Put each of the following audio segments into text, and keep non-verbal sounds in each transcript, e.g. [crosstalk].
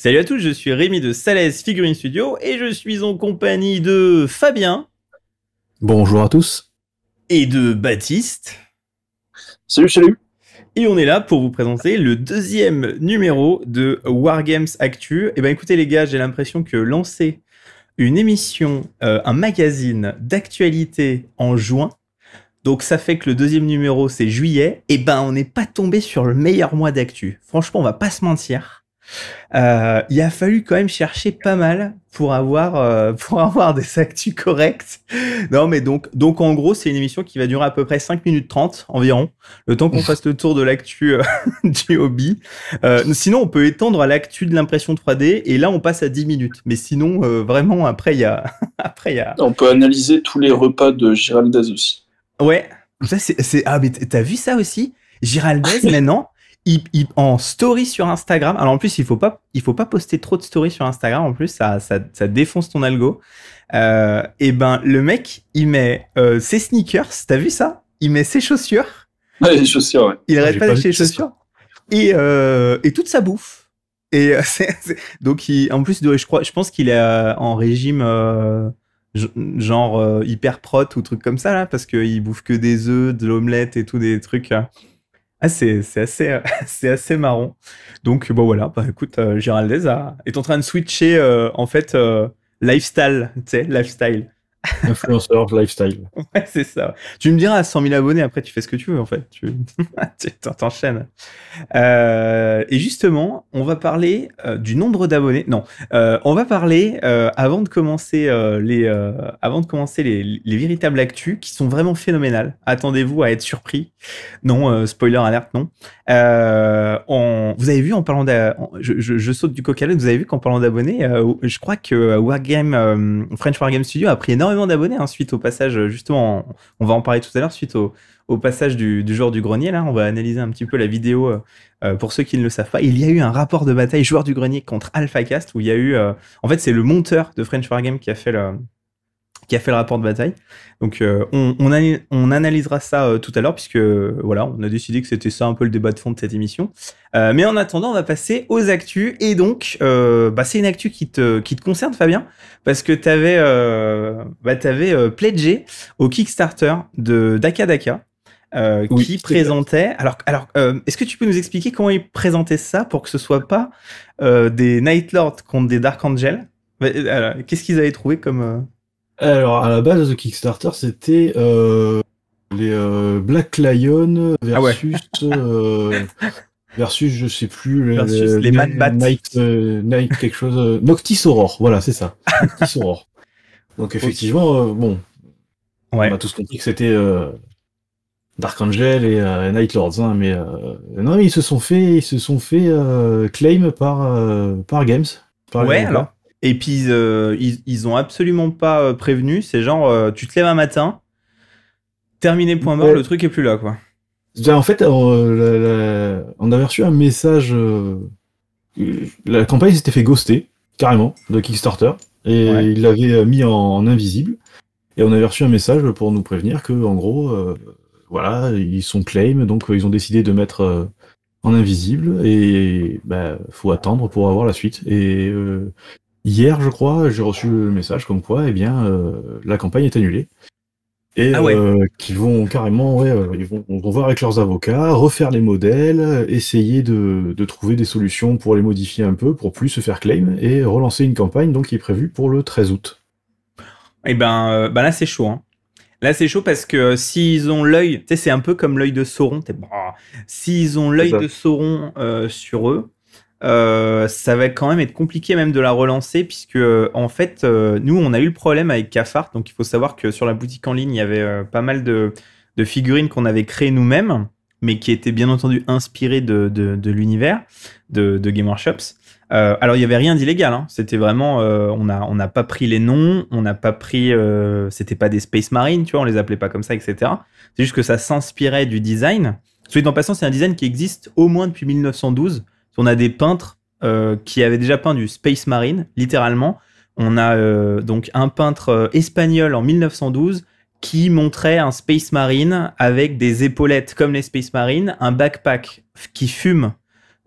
Salut à tous, je suis Rémi de Salès Figurine Studio et je suis en compagnie de Fabien. Bonjour à tous. Et de Baptiste. Salut, salut. Et on est là pour vous présenter le deuxième numéro de Wargames Actu. Et eh ben écoutez les gars, j'ai l'impression que lancer une émission, euh, un magazine d'actualité en juin, donc ça fait que le deuxième numéro c'est juillet, et eh ben on n'est pas tombé sur le meilleur mois d'actu. Franchement, on va pas se mentir. Euh, il a fallu quand même chercher pas mal pour avoir euh, [laughs] pour avoir des actus corrects. Non mais donc donc en gros, c'est une émission qui va durer à peu près 5 minutes 30 environ, le temps qu'on fasse le tour de l'actu euh, [laughs] du hobby. sinon, on peut étendre à l'actu de l'impression 3D et là on passe à 10 minutes. Mais sinon vraiment après il y a [laughs] après il y a On peut analyser tous les repas de Giraldez aussi. Ouais. Ça c'est ah mais t'as vu ça aussi Giraldez maintenant en story sur Instagram. Alors en plus, il faut pas, il faut pas poster trop de story sur Instagram. En plus, ça, ça, défonce ton algo. Euh, et ben, le mec, il met euh, ses sneakers. T'as vu ça Il met ses chaussures. Ouais, ah, les chaussures. Il ah, arrête pas ses chaussures. Et, euh, et toute sa bouffe. Et [laughs] donc, en plus, je crois, je pense qu'il est en régime genre hyper prot ou truc comme ça là, parce qu'il bouffe que des œufs, de l'omelette et tout des trucs. Hein. Ah, c'est assez, euh, [laughs] c'est assez marrant. Donc, bon, bah, voilà, bah, écoute, euh, Gérald est en train de switcher, euh, en fait, lifestyle, tu sais, lifestyle. Influenceur lifestyle. [laughs] Ouais, c'est ça. Tu me diras, à 100 000 abonnés, après, tu fais ce que tu veux, en fait. Tu [laughs] t'enchaînes. Euh, et justement, on va parler euh, du nombre d'abonnés. Non, euh, on va parler, avant de commencer, les, avant de commencer les, véritables actus, qui sont vraiment phénoménales. Attendez-vous à être surpris. Non, spoiler alerte, non. On, vous avez vu, en parlant d'abonnés, je, saute du coca vous avez vu qu'en parlant d'abonnés, je crois que Wargame, French Wargame Studio a pris énormément d'abonnés hein, suite au passage, euh, justement, on, va en parler tout à l'heure, suite au, passage du, joueur du grenier. Là, on va analyser un petit peu la vidéo euh, euh, pour ceux qui ne le savent pas. Il y a eu un rapport de bataille joueur du grenier contre AlphaCast où il y a eu. en fait, c'est le monteur de French War qui a fait le, qui a fait le rapport de bataille. Donc euh, on, on, on, analysera ça euh, tout à l'heure puisque voilà, on a décidé que c'était ça un peu le débat de fond de cette émission. Euh, mais en attendant, on va passer aux actus et donc bah, c'est une actu qui te, qui te concerne Fabien parce que tu avais, bah, avais pledgé au Kickstarter de Daka Daka. qui présentait. Alors, alors est-ce que tu peux nous expliquer comment ils présentaient ça pour que ce soit pas des Night Lords contre des Dark Angels bah, Qu'est-ce qu'ils avaient trouvé comme alors, à la base, de Kickstarter, c'était euh, les euh, Black Lion ah versus. Euh, versus, je sais plus. les, Man euh, Night, quelque chose. Noctis Aurore, voilà, c'est ça. Noctis Aurore. Donc, effectivement, bon. On a tous compris que c'était. Dark Angel et Night Lords, hein, mais non mais ils se sont fait ils se sont fait euh, claim par par Games. ouais, alors et puis, euh, ils, ils ont absolument pas euh, prévenu. C'est genre, euh, tu te lèves un matin, terminé point mort, le truc est plus là, quoi. Bah, en fait, on avait reçu un message. la campagne s'était fait ghoster, carrément, de Kickstarter. Et ils l'avaient mis en, invisible. Et on avait reçu un message pour nous prévenir que, en gros, voilà, ils sont claim, donc ils ont décidé de mettre en invisible et bah, faut attendre pour avoir la suite. Et hier, je crois, j'ai reçu le message comme quoi, eh bien, euh, la campagne est annulée. Et ah euh, qui vont carrément, ouais, euh, ils vont, voir avec leurs avocats, refaire les modèles, essayer de, trouver des solutions pour les modifier un peu, pour plus se faire claim, et relancer une campagne donc qui est prévue pour le 13 août. Et eh ben, ben là c'est chaud. Hein. Là, c'est chaud parce que s'ils ont l'œil, tu sais, c'est un peu comme l'œil de Sauron. Bah, s'ils ont l'œil de Sauron sur eux, euh, ça va quand même être compliqué même de la relancer puisque euh, en fait euh, nous on a eu le problème avec Cafard donc il faut savoir que sur la boutique en ligne il y avait pas mal de, figurines qu'on avait créées nous-mêmes mais qui étaient bien entendu inspirées de, l'univers de, Game Workshops alors il y avait rien d'illégal hein. c'était vraiment on n'a on pas pris les noms on n'a pas pris c'était pas des Space Marines tu vois on les appelait pas comme ça etc c'est juste que ça s'inspirait du design soit en passant c'est un design qui existe au moins depuis 1912 on a des peintres euh, qui avaient déjà peint du Space Marine, littéralement. On a euh, donc un peintre euh, espagnol en 1912 qui montrait un Space Marine avec des épaulettes comme les Space Marines, un backpack qui fume,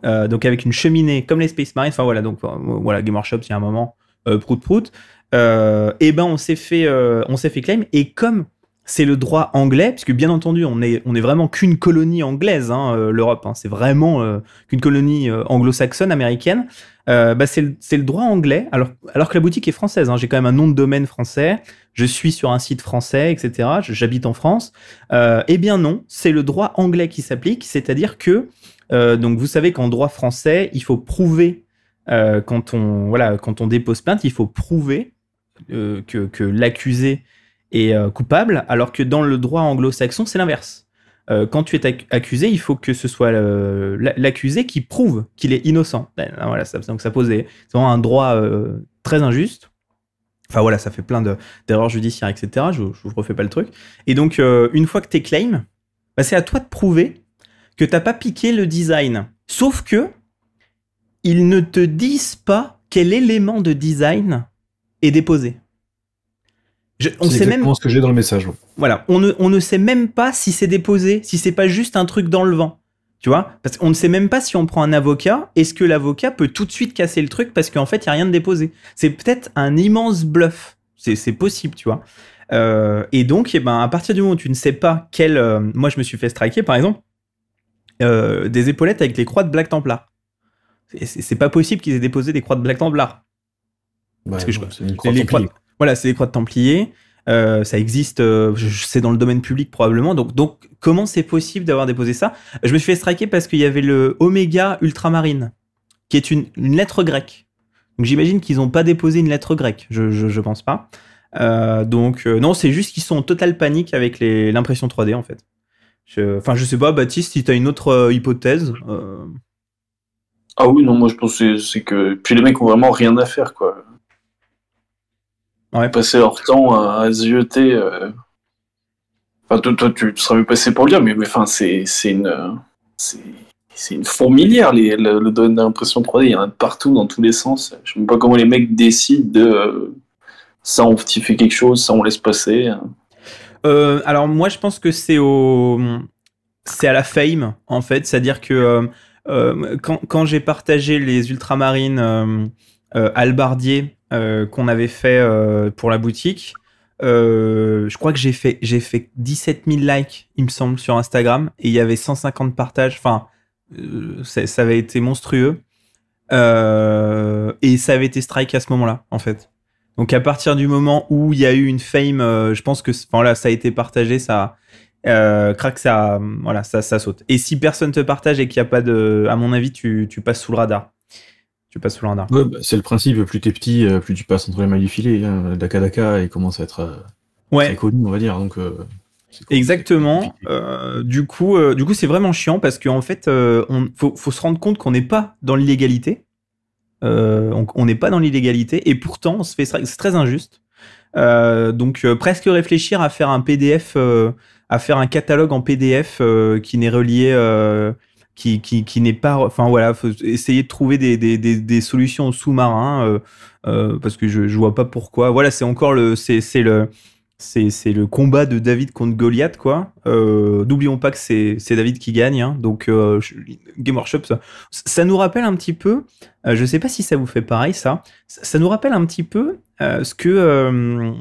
donc avec une cheminée comme les Space Marines. Enfin voilà, donc voilà, Game Workshop, a un moment prout prout. et ben on s'est fait, on s'est fait claim. Et comme c'est le droit anglais, puisque bien entendu, on est, on est vraiment qu'une colonie anglaise, hein, euh, l'Europe, hein. c'est vraiment euh, qu'une colonie euh, anglo-saxonne, américaine, bah c'est le, droit anglais, alors, alors que la boutique est française, hein. j'ai quand même un nom de domaine français, je suis sur un site français, etc., j'habite en France, eh bien non, c'est le droit anglais qui s'applique, c'est-à-dire que, donc vous savez qu'en droit français, il faut prouver, quand, on, voilà, quand on dépose plainte, il faut prouver que, que l'accusé est euh, coupable, alors que dans le droit anglo-saxon, c'est l'inverse. Euh, quand tu es accusé, il faut que ce soit euh, l'accusé qui prouve qu'il est innocent. Ben, ben voilà, ça, donc ça pose c'est vraiment un droit très injuste. Enfin voilà, ça fait plein d'erreurs judiciaires, etc. Je, ne vous refais pas le truc. Et donc, une fois que es claim, ben c'est à toi de prouver que tu t'as pas piqué le design. Sauf que, ils ne te disent pas quel élément de design est déposé on sait exactement ce que j'ai dans le message. Voilà, on ne, sait même pas si c'est déposé, si c'est pas juste un truc dans le vent. Tu vois Parce qu'on ne sait même pas si on prend un avocat, est-ce que l'avocat peut tout de suite casser le truc parce qu'en fait, il n'y a rien de déposé. C'est peut-être un immense bluff. C'est possible, tu vois. Euh, et donc, eh ben, à partir du moment où tu ne sais pas quel. Euh, moi, je me suis fait striker, par exemple, euh, des épaulettes avec les croix de Black Templar. C'est pas possible qu'ils aient déposé des croix de Black Templar. je, une croix voilà, c'est des croix de Templiers. Euh, ça existe, c'est euh, dans le domaine public probablement. Donc, comment c'est possible d'avoir déposé ça Je me suis fait striker parce qu'il y avait le Oméga Ultramarine, qui est une, lettre grecque. Donc j'imagine qu'ils n'ont pas déposé une lettre grecque, je, ne pense pas. Euh, donc non, c'est juste qu'ils sont en totale panique avec l'impression 3D en fait. Enfin, je, ne sais pas, Baptiste, si tu as une autre hypothèse. Ah oui, non, moi je pense c'est que. Puis les mecs ont vraiment rien à faire quoi ouais. leur temps à, à zioter. Euh, enfin, toi, tu serais mieux passé pour le dire, mais, mais enfin, c'est une. C'est une fourmilière, le, donne domaine 3D. Il y en a partout, dans tous les sens. Je ne sais pas comment les mecs décident de. Euh, ça, on fait quelque chose, ça, on laisse passer. Euh, alors, moi, je pense que c'est au. C'est à la fame, en fait. C'est-à-dire que. quand, quand j'ai partagé les ultramarines Albardier euh, qu'on avait fait euh, pour la boutique. Euh, je crois que j'ai fait, j'ai fait 17 000 likes, il me semble, sur Instagram, et il y avait 150 partages. Enfin, ça, avait été monstrueux. et ça avait été strike à ce moment-là, en fait. Donc, à partir du moment où il y a eu une fame, je pense que là, ça a été partagé, ça. craque ça, voilà, ça, saute. Et si personne te partage et qu'il n'y a pas de. À mon avis, tu passes sous le radar tu passes sous bah, c'est le principe, plus t'es petit, euh, plus tu passes entre les mailles du filet. Hein. Daka Daka, il commence à être euh, ouais. connu, on va dire. Donc, euh, Exactement. du coup, du coup, c'est vraiment chiant parce qu'en fait, on faut, se rendre compte qu'on n'est pas dans l'illégalité. on n'est pas dans l'illégalité et pourtant, c'est très injuste. donc, presque réfléchir à faire un PDF, à faire un catalogue en PDF qui n'est relié qui, qui, qui n'est pas. Enfin voilà, essayer de trouver des, des, des, des solutions sous-marins euh, euh, parce que je, je vois pas pourquoi. Voilà, c'est encore le c'est le c'est le combat de David contre Goliath quoi. Euh, n'oublions pas que c'est David qui gagne. Hein. donc Game Workshop, ça, ça, nous rappelle un petit peu. je sais pas si ça vous fait pareil ça. Ça nous rappelle un petit peu ce que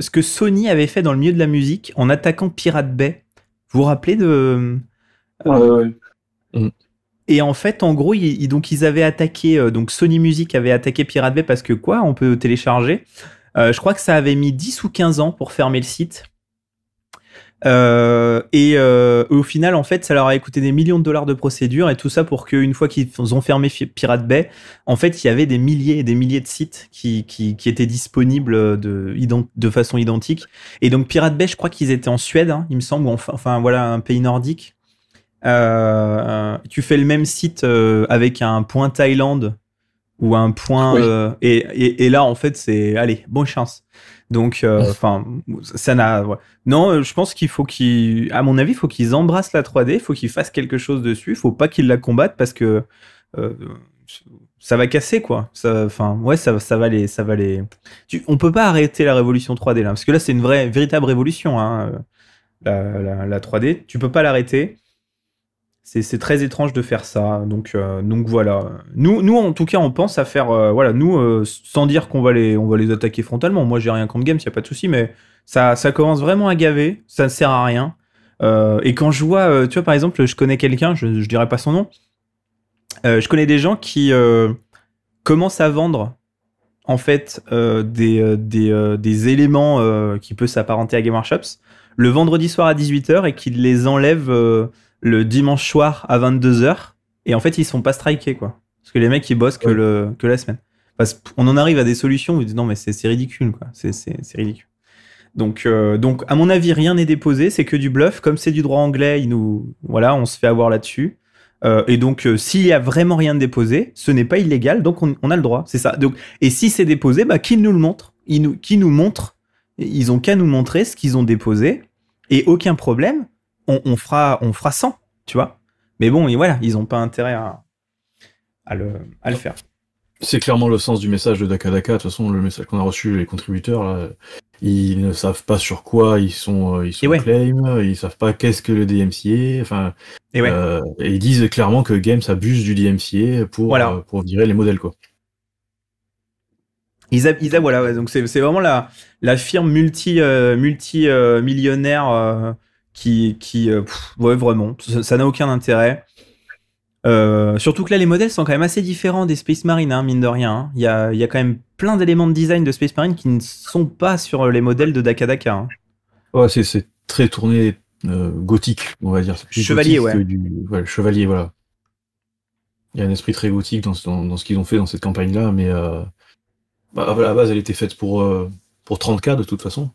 ce que Sony avait fait dans le milieu de la musique en attaquant Pirate Bay. Vous vous rappelez de Mm. Et en fait, en gros, ils, donc ils avaient attaqué, euh, donc Sony Music avait attaqué Pirate Bay parce que quoi, on peut télécharger. Euh, je crois que ça avait mis 10 ou 15 ans pour fermer le site. Euh, et au final, en fait, ça leur a coûté des millions de dollars de procédures et tout ça pour qu'une fois qu'ils ont fermé Pirate Bay, en fait, il y avait des milliers et des milliers de sites qui, étaient disponibles de, façon identique. Et donc, Pirate Bay, je crois qu'ils étaient en Suède, hein, il me semble, enfin voilà, un pays nordique. Euh, tu fais le même site euh, avec un point Thaïlande ou un point euh, et, et, là en fait c'est allez bonne chance donc enfin ça n'a non je pense qu'il faut qu'ils à mon avis il faut qu'ils embrassent la 3D il faut qu'ils fassent quelque chose dessus il faut pas qu'ils la combattent parce que ça va casser quoi enfin ouais ça, ça, va les ça va les on peut pas arrêter la révolution 3D là parce que là c'est une vraie véritable révolution hein, la, la, la, 3D tu peux pas l'arrêter c'est très étrange de faire ça. Donc, euh, donc voilà. Nous, nous, en tout cas, on pense à faire. Euh, voilà, nous, euh, sans dire qu'on va, les, on va les attaquer frontalement. Moi, j'ai rien contre Games, il a pas de souci, mais ça, ça commence vraiment à gaver. Ça ne sert à rien. et quand je vois, tu vois, par exemple, je connais quelqu'un, je, ne dirais pas son nom. je connais des gens qui commencent à vendre en fait des, des, des, éléments qui peuvent s'apparenter à Game Workshops le vendredi soir à 18h et qui les enlèvent le dimanche soir à 22h. Et en fait, ils sont pas strikés, quoi. Parce que les mecs, ils bossent que, le, que la semaine. Parce qu'on en arrive à des solutions vous dites non, mais c'est ridicule, quoi. C'est ridicule. Donc, euh, donc, à mon avis, rien n'est déposé, c'est que du bluff. Comme c'est du droit anglais, il nous, voilà, on se fait avoir là-dessus. Euh, et donc, euh, s'il y a vraiment rien de déposé, ce n'est pas illégal, donc on, a le droit, c'est ça. Donc, et si c'est déposé, bah, qui nous le montre Ils nous, qui nous montre ils ont qu'à nous montrer ce qu'ils ont déposé, et aucun problème on, fera, on fera 100, tu vois. Mais bon, et voilà, ils n'ont pas intérêt à, le, faire. C'est clairement le sens du message de Daka Daka. De toute façon, le message qu'on a reçu, les contributeurs, ils ne savent pas sur quoi ils sont, euh, ils sont ils savent pas qu'est-ce que le DMCA. Enfin, euh, et, ils disent clairement que Games abuse du DMCA pour, euh, pour virer les modèles, quoi. Ils, a, voilà, donc c'est vraiment la, la firme multi, multi millionnaire qui, euh, ouais, vraiment, ça n'a aucun intérêt. Euh, surtout que là, les modèles sont quand même assez différents des Space Marine, hein, mine de rien. Hein. Il y, a, quand même plein d'éléments de design de Space Marine qui ne sont pas sur euh, les modèles de Dakadaka. Hein. Ouais, c'est très tourné gothique, on va dire. Chevalier, ouais. Chevalier, voilà. Il y a un esprit très gothique dans, ce qu'ils ont fait dans cette campagne-là, mais bah, à la base, elle était faite pour, pour 30K de toute façon.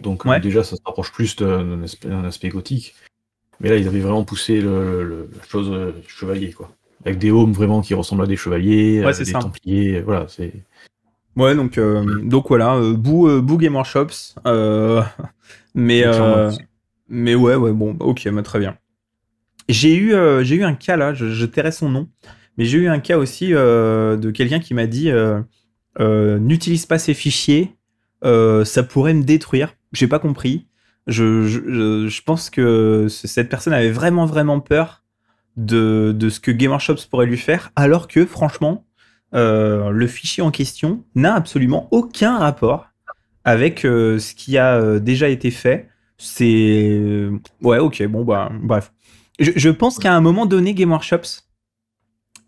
Donc euh, déjà, ça se rapproche plus d'un aspect, gothique. Mais là, ils avaient vraiment poussé le, la chose euh, chevalier, quoi. Avec des hommes vraiment qui ressemblent à des chevaliers, euh, des templiers, voilà, c'est... Ouais, donc, donc voilà, Boo, Game Workshops. [laughs] mais, mais ouais, ouais, bon, bah, ok, bah, très bien. J'ai eu, eu un cas là, je, je tairai son nom, mais j'ai eu un cas aussi de quelqu'un qui m'a dit n'utilise pas ces fichiers, ça pourrait me détruire j'ai pas compris. Je, pense que cette personne avait vraiment, vraiment peur de, ce que Gamershops pourrait lui faire, alors que franchement, euh, le fichier en question n'a absolument aucun rapport avec euh, ce qui a euh, déjà été fait. C'est. Ouais, ok, bon, bah, bref. Je, pense qu'à un moment donné, Game Workshops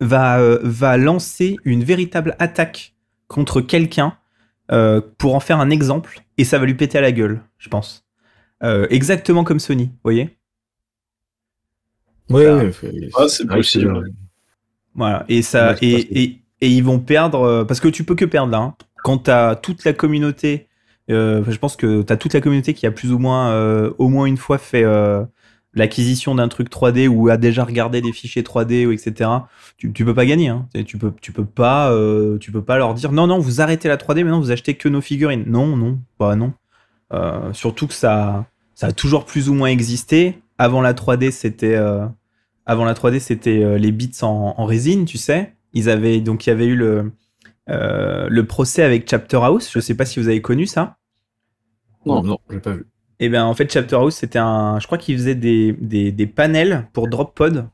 va, va lancer une véritable attaque contre quelqu'un euh, pour en faire un exemple et ça va lui péter à la gueule, je pense. Euh, exactement comme Sony, vous voyez Oui, ah, c'est possible. Voilà, et ça, et, et, et, ils vont perdre euh, parce que tu peux que perdre là. Hein. Quand t'as toute la communauté, je pense que tu as toute la communauté qui a plus ou moins, au moins une fois fait l'acquisition d'un truc 3D ou a déjà regardé des fichiers 3D ou etc. Tu, tu peux pas gagner. Hein. Tu peux peux pas euh, tu peux pas leur dire non non vous arrêtez la 3D maintenant vous achetez que nos figurines. Non non bah non. Euh, surtout que ça ça a toujours plus ou moins existé. Avant la 3D c'était euh, avant la 3D c'était les bits en, résine tu sais. Ils avaient donc il y avait eu le le procès avec Chapter House. Je ne sais pas si vous avez connu ça. Non non j'ai pas vu. Et eh bien en fait, Chapter House c'était un. Je crois qu'il faisait des, des, panels pour Drop Pod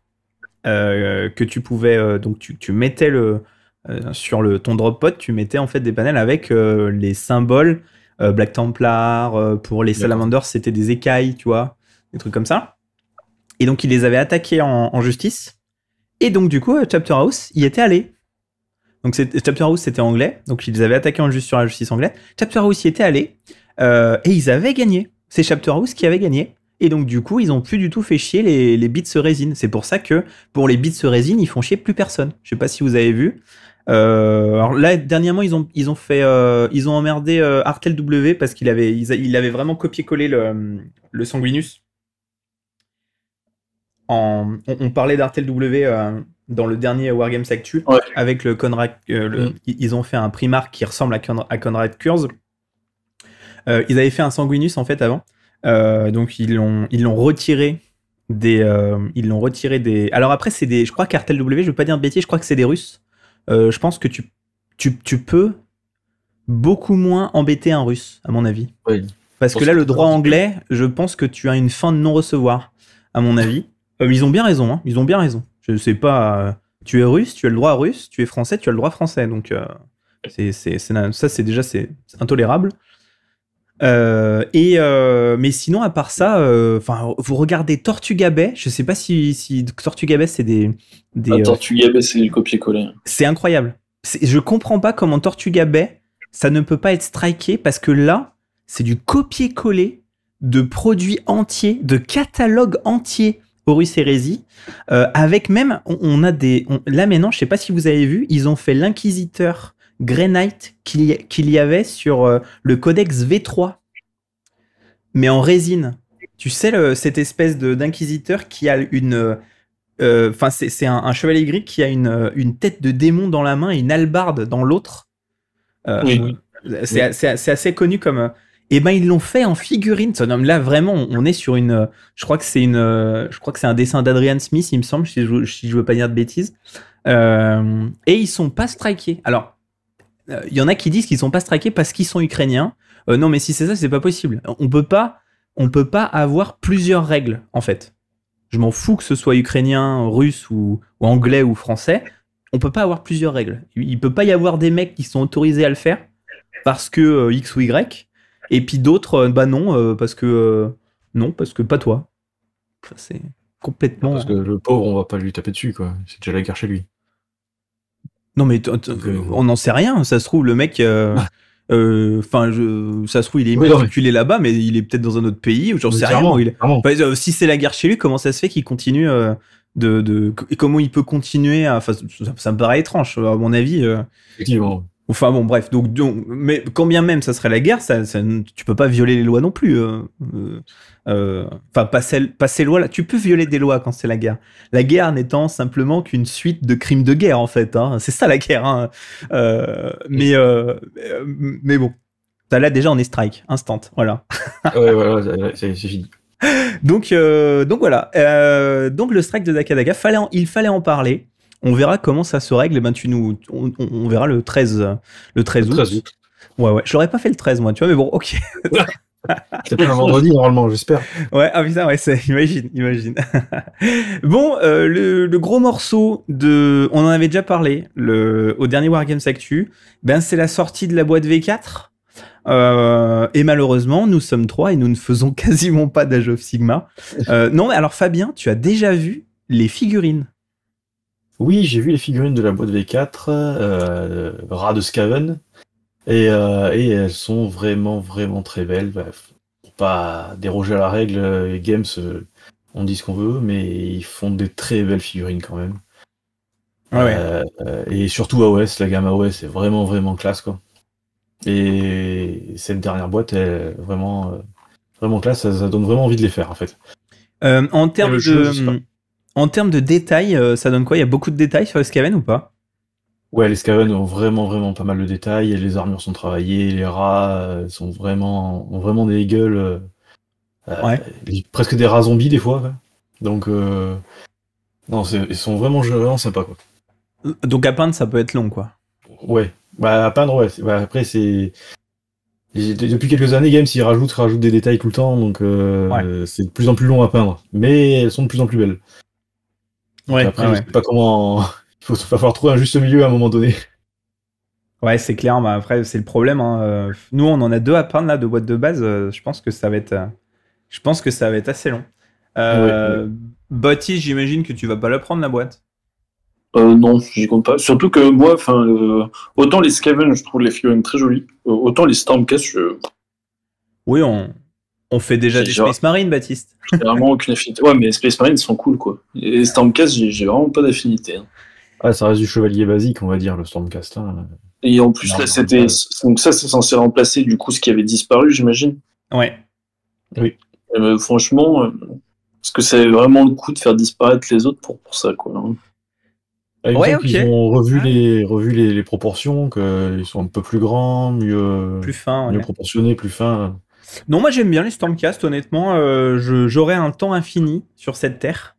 euh, que tu pouvais. Euh, donc tu, mettais le. Euh, sur le, ton Pod, tu mettais en fait des panels avec les symboles Black Templar, pour les salamanders, c'était des écailles, tu vois, des trucs comme ça. Et donc, il les avait attaqués en, justice. Et donc, du coup, Chapter House y était allé. Donc, Chapter House, c'était anglais. Donc, ils les avaient attaqués en justice sur la justice anglaise. Chapter House y était allé. et ils avaient gagné c'est House qui avait gagné. Et donc, du coup, ils ont plus du tout fait chier les, les bits résine. C'est pour ça que pour les Beats résine, ils font chier plus personne. Je sais pas si vous avez vu. Euh, alors là, dernièrement, ils ont, ils ont fait, euh, ils ont emmerdé euh, Artel W parce qu'il avait, avait vraiment copié-collé le, le, Sanguinus. on, parlait d'Artel W dans le dernier Wargames Actu avec le Conrad. Mm. Ils ont fait un Primark qui ressemble à, à Conrad Kurz euh, ils avaient fait un sanguinus en fait avant. Euh, donc ils l'ont ils l'ont retiré des euh, ils l'ont retiré des. Alors après c'est des je crois cartel W, je veux pas dire de bêtises, je crois que c'est des Russes. je pense que tu, peux beaucoup moins embêter un Russe à mon avis. Parce que là le droit anglais, je pense que tu as une fin de non recevoir à mon avis. ils ont bien raison, hein. ils ont bien raison. Je sais pas. tu es russe, tu as le droit russe. Tu es français, tu as le droit français. Donc c'est ça c'est déjà c'est intolérable. Euh, et euh, mais sinon, à part ça, euh, enfin, vous regardez Tortuga Bay. Je sais pas si, si Tortuga c'est des, des ah, c'est du copier-coller. C'est incroyable. Je ne comprends pas comment Tortuga ça ne peut pas être striqué, parce que là, c'est du copier-coller de produits entiers, de catalogues entiers. Horus Hérésie, avec même, on, a des. là maintenant, je sais pas si vous avez vu, ils ont fait l'Inquisiteur Granite qu'il y, avait sur euh, le codex V3, mais en résine. Tu sais, cette espèce d'inquisiteur qui a une. Euh, euh, enfin, c'est un, chevalier gris qui a une, une, tête de démon dans la main et une albarde dans l'autre. C'est assez, connu comme. Eh ben ils l'ont fait en figurine. Ce homme là vraiment, on est sur une. Je crois que c'est une. Je crois que c'est un dessin d'Adrian Smith, il me semble, si je, veux pas dire de bêtises. et ils sont pas strikés. Alors, il euh, y en a qui disent qu'ils sont pas straqués parce qu'ils sont ukrainiens. Euh, non, mais si c'est ça, c'est pas possible. On peut pas, on peut pas avoir plusieurs règles en fait. Je m'en fous que ce soit ukrainien, russe ou, anglais ou français. On peut pas avoir plusieurs règles. Il peut pas y avoir des mecs qui sont autorisés à le faire parce que euh, X ou Y, et puis d'autres, bah non, parce que non, parce que pas toi. C'est complètement. Parce que le pauvre, on va pas lui taper dessus quoi. C'est déjà la guerre chez lui. Non, mais on n'en sait rien. Ça se trouve, le mec. Euh, ah. euh, enfin, je ça se trouve, il est immatriculé là-bas, mais il est peut-être dans un autre pays, ou j'en sais rien. Il... Bah, si c'est la guerre chez lui, comment ça se fait qu'il continue euh, de, comment il peut continuer à... ça, me paraît étrange, à mon avis. Enfin bon, bref, donc, donc, mais quand bien même ça serait la guerre, ça, ça tu peux pas violer les lois non plus. Euh, euh, euh, enfin, pas, ces, pas lois-là. Tu peux violer des lois quand c'est la guerre. La guerre n'étant simplement qu'une suite de crimes de guerre, en fait. Hein. C'est ça la guerre. Hein. mais, mais bon, là déjà on est strike, instant, voilà. ouais, voilà, c'est fini. Donc, donc voilà. donc le strike de Dakadaga, fallait il fallait en parler. On verra comment ça se règle. Eh ben, tu nous, on, verra le 13, le 13 août. Le 13 août. Ouais, ouais. J'aurais pas fait le 13, moi, tu vois, mais bon, ok. [laughs] c'est pas un vendredi, normalement, j'espère. Ouais, ah ouais, imagine, imagine. [laughs] bon, euh, le, gros morceau de. On en avait déjà parlé le, au dernier Wargames Actu. Ben, c'est la sortie de la boîte V4. Euh, et malheureusement, nous sommes trois et nous ne faisons [laughs] quasiment pas d'Age of Sigma. Euh, non, mais alors Fabien, tu as déjà vu les figurines oui, j'ai vu les figurines de la boîte V4, euh, Rat de Scaven, euh, et, elles sont vraiment, vraiment très belles. Bah, pour pas déroger à la règle, euh, Games, euh, on dit ce qu'on veut, mais ils font des très belles figurines quand même. Ah ouais. et surtout AOS, la gamme AOS est vraiment, vraiment classe, quoi. Et cette dernière boîte est vraiment, vraiment classe, ça, donne vraiment envie de les faire, en fait. en termes de en termes de détails, euh, ça donne quoi Il y a beaucoup de détails sur les Skaven ou pas Ouais, les Skaven ont vraiment, vraiment pas mal de détails. Les armures sont travaillées, les rats euh, sont vraiment, ont vraiment des gueules. Euh, ouais. Presque des rats zombies, des fois. Donc, non, ils sont vraiment, vraiment sympas, quoi. Donc, à peindre, ça peut être long, quoi. Ouais. Bah, à peindre, ouais. Bah, après, c'est. Depuis quelques années, Games, ils rajoutent, rajoutent des détails tout le temps, donc c'est de plus en plus long à peindre. Mais elles sont de plus en plus belles. Ouais, après, sais pas comment. Il [laughs] va falloir trouver un juste milieu à un moment donné. Ouais, c'est clair. Bah après, c'est le problème. Hein, euh, nous, on en a deux à peindre là de boîtes de base. Euh, je pense que ça va être, euh, je pense que ça va être assez long. Euh, j'imagine que tu vas pas la prendre la boîte. Euh, non, j'y compte pas. Surtout que moi, enfin, autant les Skaven, je trouve les figurines très jolies, autant les Stormcast, je. Oui, on, on fait déjà des Space Marine, Baptiste. [laughs] J'ai vraiment aucune affinité. Ouais, mais Space Marine, sont cool, quoi. Et Stormcast, j'ai vraiment pas d'affinité. Hein. Ah, ça reste du chevalier basique, on va dire, le Stormcast. là. Hein. Et en plus, là, c'était. Donc, ça, c'est censé remplacer, du coup, ce qui avait disparu, j'imagine. Ouais. Oui. Ben, franchement, euh, parce que ça avait vraiment le coup de faire disparaître les autres pour, pour ça, quoi. Hein. Ah, ouais, OK. Ils ont revu, ah. les, revu les, les proportions, qu'ils sont un peu plus grands, mieux, plus, fin, mieux proportionnés, plus fins. Non, moi j'aime bien les Stormcast, honnêtement. Euh, j'aurais un temps infini sur cette terre.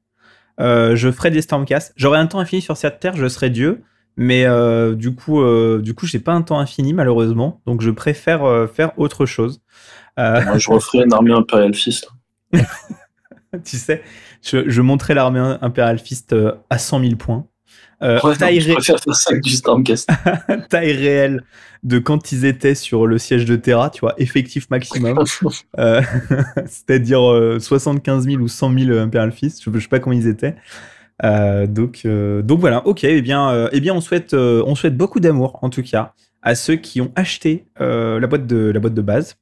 Euh, je ferai des Stormcast. J'aurais un temps infini sur cette terre, je serais Dieu. Mais euh, du coup, du coup, j'ai pas un temps infini malheureusement, donc je préfère faire autre chose. [laughs] je referai une armée impériale fist. [laughs] tu sais, je, je l'armée impériale fist à 100 000 points taille, réelle de quand ils étaient sur le siège de Terra, tu vois, effectif maximum. [laughs] Euh, [laughs] c'est-à-dire 75 euh, 000 ou 100 000 euh, Imperial Fist, je, ne sais pas comment ils étaient. donc, donc voilà, ok, et eh bien, eh on, souhaite, beaucoup d'amour en tout cas à ceux qui ont acheté la, boîte de, la boîte de base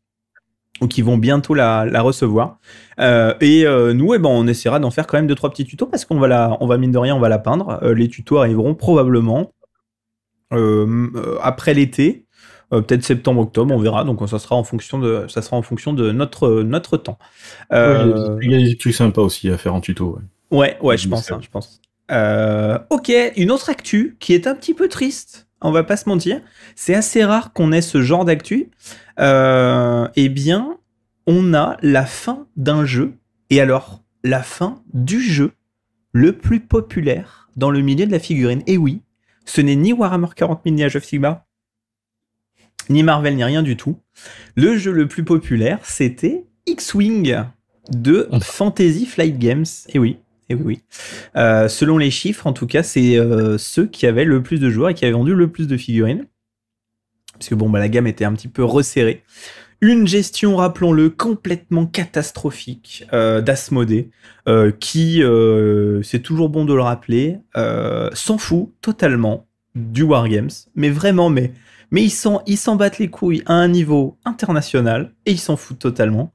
ou qui vont bientôt la, recevoir. Euh, et euh, nous, eh ben, on essaiera d'en faire quand même deux trois petits tutos parce qu'on va la, on va mine de rien, on va la peindre. Euh, les tutos arriveront probablement après l'été, peut-être septembre octobre, on verra. Donc ça sera en fonction de, ça sera en fonction de notre notre temps. il y a des trucs sympas aussi à faire en tuto. Ouais, ouais, hein, je pense, je pense. ok, une autre actu qui est un petit peu triste on va pas se mentir, c'est assez rare qu'on ait ce genre d'actu, euh, eh bien, on a la fin d'un jeu, et alors, la fin du jeu le plus populaire dans le milieu de la figurine. Et oui, ce n'est ni Warhammer 40 ni Age of Sigmar, ni Marvel, ni rien du tout. Le jeu le plus populaire, c'était X-Wing de ah. Fantasy Flight Games. Et oui, et eh oui, euh, selon les chiffres, en tout cas, c'est euh, ceux qui avaient le plus de joueurs et qui avaient vendu le plus de figurines. Parce que bon, bah, la gamme était un petit peu resserrée. Une gestion, rappelons-le, complètement catastrophique euh, euh qui, c'est toujours bon de le rappeler, s'en fout totalement du Wargames. Mais vraiment, mais mais ils s'en battent les couilles à un niveau international et ils s'en foutent totalement.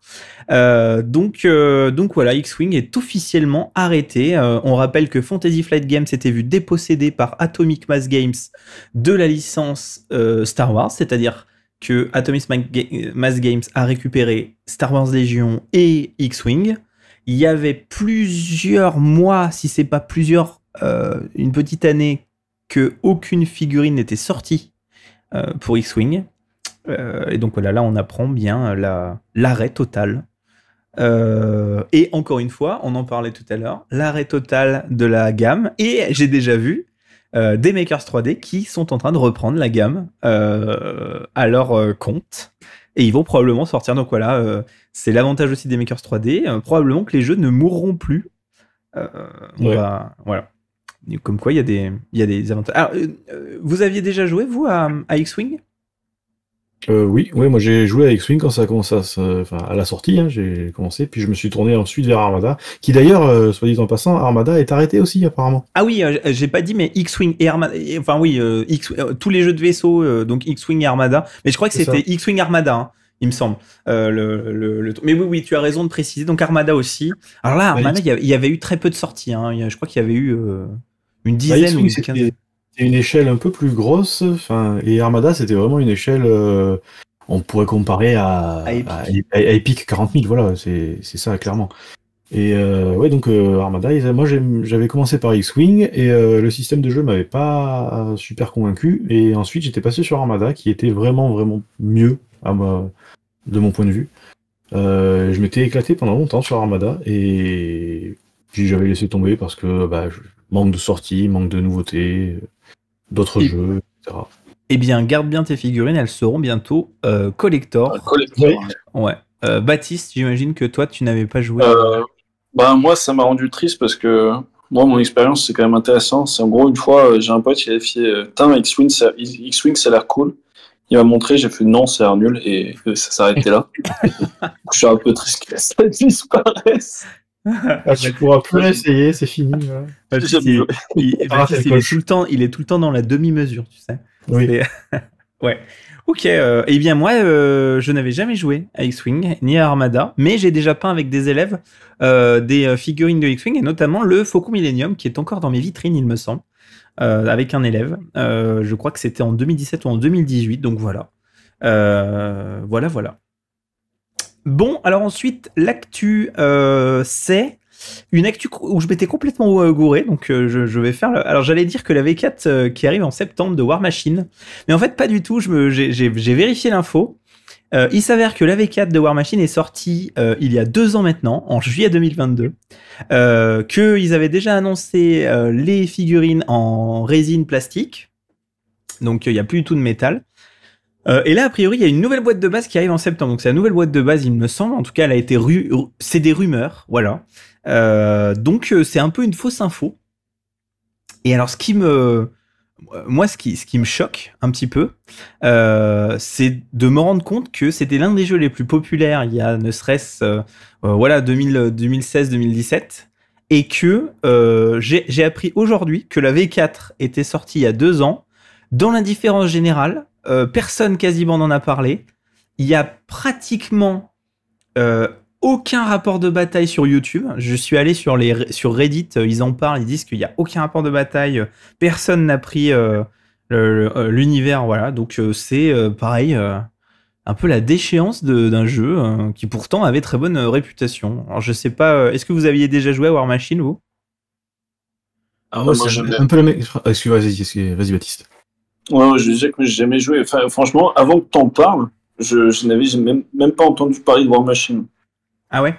Euh, donc euh, donc voilà, X-wing est officiellement arrêté. Euh, on rappelle que Fantasy Flight Games s'était vu dépossédé par Atomic Mass Games de la licence Star Wars, c'est-à-dire que Atomic Mass Games a récupéré Star Wars Legion et X-wing. Il y avait plusieurs mois, si c'est pas plusieurs, une petite année, que aucune figurine n'était sortie euh, pour X-Wing. Euh, et donc voilà, là on apprend bien euh, l'arrêt total. et encore une fois, on en parlait tout à l'heure, l'arrêt total de la gamme. Et j'ai déjà vu des makers 3D qui sont en train de reprendre la gamme à leur compte. Et ils vont probablement sortir. Donc voilà, c'est l'avantage aussi des makers 3D. probablement que les jeux ne mourront plus. on voilà. Comme quoi, il y, a des, il y a des avantages. Alors, euh, euh, vous aviez déjà joué, vous, à, X-Wing euh, oui, moi j'ai joué à X-Wing quand ça a à, enfin, à la sortie, hein, j'ai commencé, puis je me suis tourné ensuite vers Armada, qui d'ailleurs, soit dit en passant, Armada est arrêté aussi apparemment. Ah oui, euh, j'ai pas dit, mais X-Wing et Armada, enfin oui, X, tous les jeux de vaisseaux, donc X-Wing et Armada, mais je crois que c'était X-Wing Armada. Hein, il me semble. Le, mais oui, oui, tu as raison de préciser. Donc Armada aussi. Alors là, bah, Armada, il y, avait eu très peu de sorties. Hein, je crois qu'il y avait eu une bah, dizaine ou une une échelle un peu plus grosse. Enfin, et Armada, c'était vraiment une échelle. Euh, on pourrait comparer à, à, Epic. 40 000. Voilà, c'est ça clairement. Et euh, ouais, donc euh, Armada, moi j'avais commencé par X-Wing et euh, le système de jeu m'avait pas super convaincu. Et ensuite j'étais passé sur Armada qui était vraiment vraiment mieux à de mon point de vue. je m'étais éclaté pendant longtemps sur Armada et puis j'avais laissé tomber parce que bah, manque de sorties, manque de nouveautés, euh, d'autres jeux, etc. Eh bien, garde bien tes figurines, elles seront bientôt euh, collector. Euh, ouais. Baptiste, j'imagine que toi, tu n'avais pas joué. bah, moi, ça m'a rendu triste parce que moi, mon expérience, c'est quand même intéressant. C'est en gros, une fois, j'ai un pote, qui a fait Tiens, X-Wing, ça, X-Wing, ça a l'air cool. Il m'a montré, j'ai fait non, ça a l'air nul et ça s'arrêtait là. [laughs] je suis un peu triste que ça disparaisse. Je ah, tu pourras plus essayer, c'est fini. il, est tout le temps, dans la demi-mesure, tu sais. Oui. [laughs] ouais. Ok, et euh, eh bien moi, euh, je n'avais jamais joué à X-Wing ni à Armada, mais j'ai déjà peint avec des élèves euh, des figurines de X-Wing et notamment le Faucon Millennium qui est encore dans mes vitrines, il me semble, avec un élève. je crois que c'était en 2017 ou en 2018, donc voilà. voilà, voilà. Bon, alors ensuite, l'actu, euh, c'est une actu où je m'étais complètement euh, gouré, donc euh, je, vais faire. Alors j'allais dire que la V4 qui arrive en septembre de War Machine, mais en fait pas du tout. J'ai vérifié l'info. il s'avère que la V4 de War Machine est sortie il y a deux ans maintenant, en juillet 2022, qu'ils avaient déjà annoncé les figurines en résine plastique, donc il n'y a plus du tout de métal, euh, et là, a priori, il y a une nouvelle boîte de base qui arrive en septembre. Donc, c'est la nouvelle boîte de base, il me semble. En tout cas, elle a été C'est des rumeurs, voilà. Euh, donc, euh, c'est un peu une fausse info. Et alors, ce qui me... Moi, ce qui, ce qui me choque un petit peu, c'est de me rendre compte que c'était l'un des jeux les plus populaires il y a ne serait-ce voilà 2016-2017 et que j'ai appris aujourd'hui que la V4 était sortie il y a deux ans dans l'indifférence générale, euh, personne quasiment n'en a parlé. Il y a pratiquement euh, aucun rapport de bataille sur YouTube. Je suis allé sur, les, sur Reddit, euh, ils en parlent, ils disent qu'il n'y a aucun rapport de bataille. Personne n'a pris l'univers, voilà. Donc c'est pareil, un peu la déchéance d'un jeu qui pourtant avait très bonne réputation. Alors je sais pas, est-ce que vous aviez déjà joué à War Machine, vous ah, moi, un peu la Excuse-moi, vas-y, Baptiste. Ouais, je disais que j'ai jamais joué. franchement, avant que en parles, je, je n'avais même, même, pas entendu parler de War Machine. Ah ouais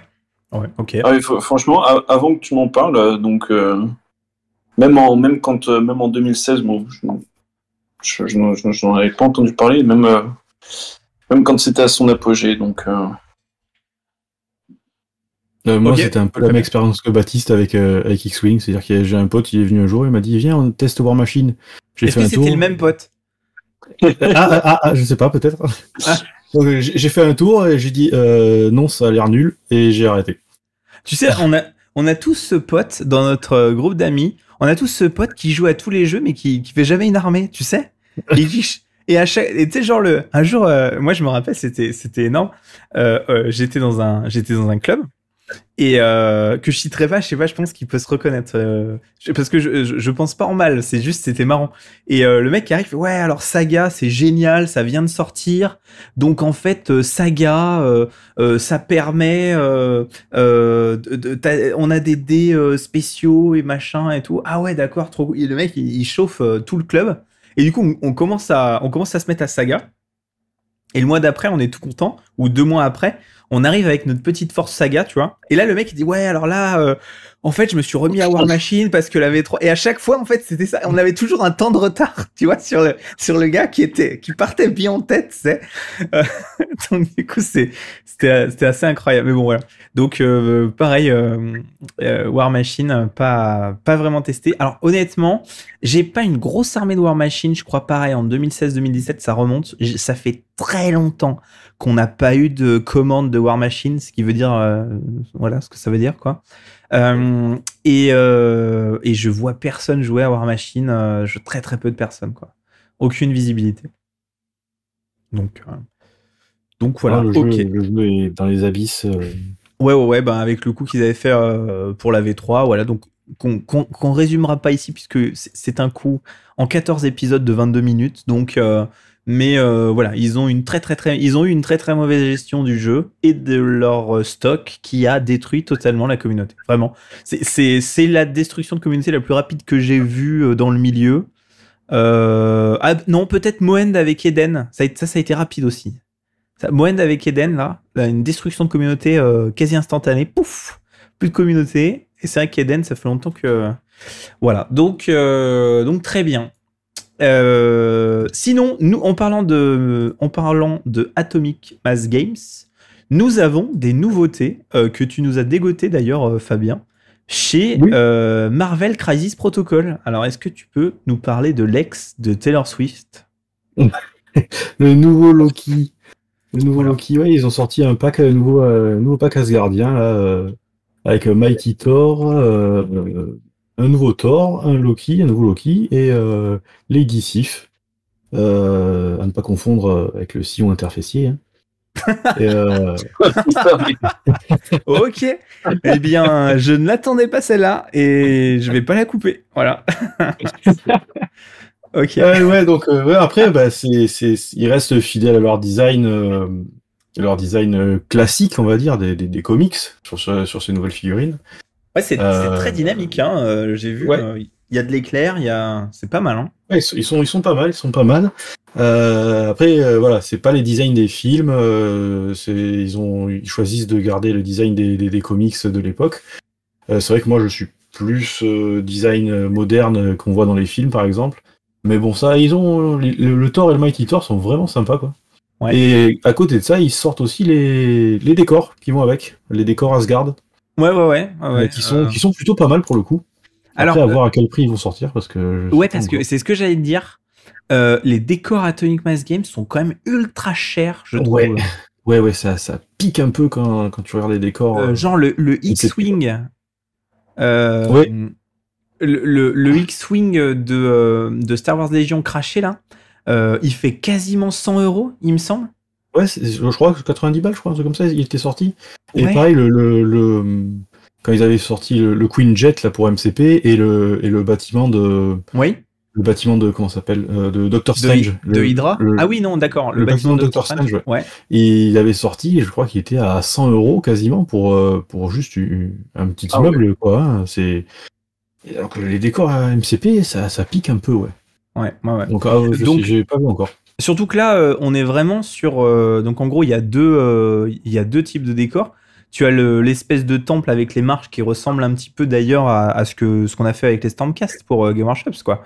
ok. Ah franchement, avant que tu m'en parles, euh, donc euh, même en même quand euh, même en 2016, bon, je, n'en avais pas entendu parler, même même quand c'était à son apogée, donc. Euh, moi, c'était un peu la même expérience que Baptiste avec, euh, X-Wing. C'est-à-dire que j'ai un pote, il est venu un jour, il m'a dit Viens, on teste War Machine. J'ai Est-ce que c'était le même pote ah, ah, ah, ah, je sais pas, peut-être. Ah. Euh, j'ai fait un tour et j'ai dit Non, ça a l'air nul, et j'ai arrêté. Tu sais, on a, on a tous ce pote dans notre groupe d'amis. On a tous ce pote qui joue à tous les jeux, mais qui, qui fait jamais une armée, tu sais et, tu sais, genre le, un jour, moi je me rappelle, c'était, c'était énorme. j'étais dans un, j'étais dans un club et euh, que je citerai pas, je sais pas, je pense qu'il peut se reconnaître euh, parce que je, je, pense pas en mal, c'est juste c'était marrant. Et euh, le mec qui arrive, ouais, alors Saga, c'est génial, ça vient de sortir, donc en fait Saga, ça permet, on a des dés spéciaux et machin et tout. Ah ouais, d'accord, trop. Et le mec, il, chauffe tout le club. Et du coup, on, commence à, on commence à se mettre à Saga. Et le mois d'après, on est tout content, ou deux mois après, on arrive avec notre petite force saga, tu vois. Et là, le mec, il dit, ouais, alors là, euh, en fait, je me suis remis à War Machine parce que la V3 et à chaque fois en fait, c'était ça, on avait toujours un temps de retard, [laughs] tu vois, sur le sur le gars qui était qui partait bien en tête, c'est euh, [laughs] donc du coup, c'est c'était c'était assez incroyable. Mais bon voilà. Donc euh, pareil euh, War Machine pas pas vraiment testé. Alors honnêtement, j'ai pas une grosse armée de War Machine, je crois pareil en 2016-2017, ça remonte, ça fait très longtemps qu'on n'a pas eu de commande de War Machine, ce qui veut dire, voilà ce que ça veut dire, quoi. Euh, et, euh, et, je vois personne jouer à War Machine, euh, je, très très peu de personnes, quoi. Aucune visibilité. Donc, donc voilà. Ah, le, jeu, est dans les abysses. Ouais, ouais, ouais, ben, avec le coup qu'ils avaient fait pour la V3, voilà, donc qu'on qu résumera pas ici, puisque c'est un coup en 14 épisodes de 22 minutes, donc mais euh, voilà, ils ont, une très, très, très, ils ont eu une très très mauvaise gestion du jeu et de leur euh, stock qui a détruit totalement la communauté. Vraiment. C'est la destruction de communauté la plus rapide que j'ai vue euh, dans le milieu. Ah, non, peut-être Moend avec Eden. Ça, ça, a été rapide aussi. Moend avec Eden, là, une destruction de communauté quasi instantanée. Pouf Plus de communauté. Et c'est vrai qu'Eden, ça fait longtemps que. Voilà. Donc, donc très bien. Euh, sinon, nous, en parlant de, en parlant de Atomic Mass Games, nous avons des nouveautés euh, que tu nous as dégotées d'ailleurs, euh, Fabien, chez Marvel Crisis Protocol. Alors, est-ce que tu peux nous parler de l'ex de Taylor Swift [laughs] Le nouveau Loki. Le nouveau Loki, oui. ils ont sorti un pack, nouveau, nouveau pack Asgardien, là, avec Mighty Thor, un nouveau Thor, un Loki, un nouveau Loki, et euh, Lady euh, à ne pas confondre avec le sillon interfessier. Hein. [laughs] Et, euh, [laughs] ok. Eh bien, je ne l'attendais pas celle-là et je vais pas la couper. Voilà. [laughs] ok. Euh, donc après, bah, ils restent fidèles à leur design, leur design classique, on va dire, des, comics sur ces nouvelles figurines c'est euh, très dynamique. Hein, euh, j'ai vu. Euh, il y a de l'éclair, il a, c'est pas mal. Hein. ils, sont, ils sont pas mal, ils sont pas mal. après, voilà, c'est pas les designs des films. ils, ont, choisissent de garder le design des, des, comics de l'époque. c'est vrai que moi, je suis plus design moderne qu'on voit dans les films, par exemple. Mais bon, ça, ils ont le, Thor et le Mighty Thor sont vraiment sympas, quoi. Et à côté de ça, ils sortent aussi les, les décors qui vont avec, les décors Asgard. Ouais, ouais, ouais. qui, sont, euh. qui sont plutôt pas mal pour le coup. Après, Alors, à euh, voir à quel prix ils vont sortir parce que. ouais, parce que c'est ce que j'allais te dire. Euh, les décors Atomic Mass Games sont quand même ultra chers, je trouve. Ouais, ouais, ça, ça pique un peu quand, tu regardes les décors. genre le, X-Wing. Le, X-Wing de, Star Wars Legion craché là, il fait quasiment 100 euros, il me semble. Ouais, je crois que 90 balles, je crois, un truc comme ça, il était sorti. Et pareil, le, quand ils avaient sorti le, Queen Jet là pour MCP et le, le bâtiment de. Oui. Le bâtiment de comment s'appelle euh, de Doctor Strange. De, Hydra. ah oui non d'accord. Le, bâtiment, de Doctor Strange. ouais. il avait sorti, je crois qu'il était à 100 euros quasiment pour euh, pour juste un petit ah immeuble quoi. Hein, c'est alors que les décors à MCP ça, ça pique un peu ouais. Ouais, ouais, ouais. Donc, ah donc, j'ai pas vu encore. Surtout que là, euh, on est vraiment sur. Euh, donc en gros, il y, a deux, euh, il y a deux types de décors. Tu as l'espèce de temple avec les marches qui ressemble un petit peu d'ailleurs à, ce que ce qu'on a fait avec les Stormcast pour Game Workshops, quoi.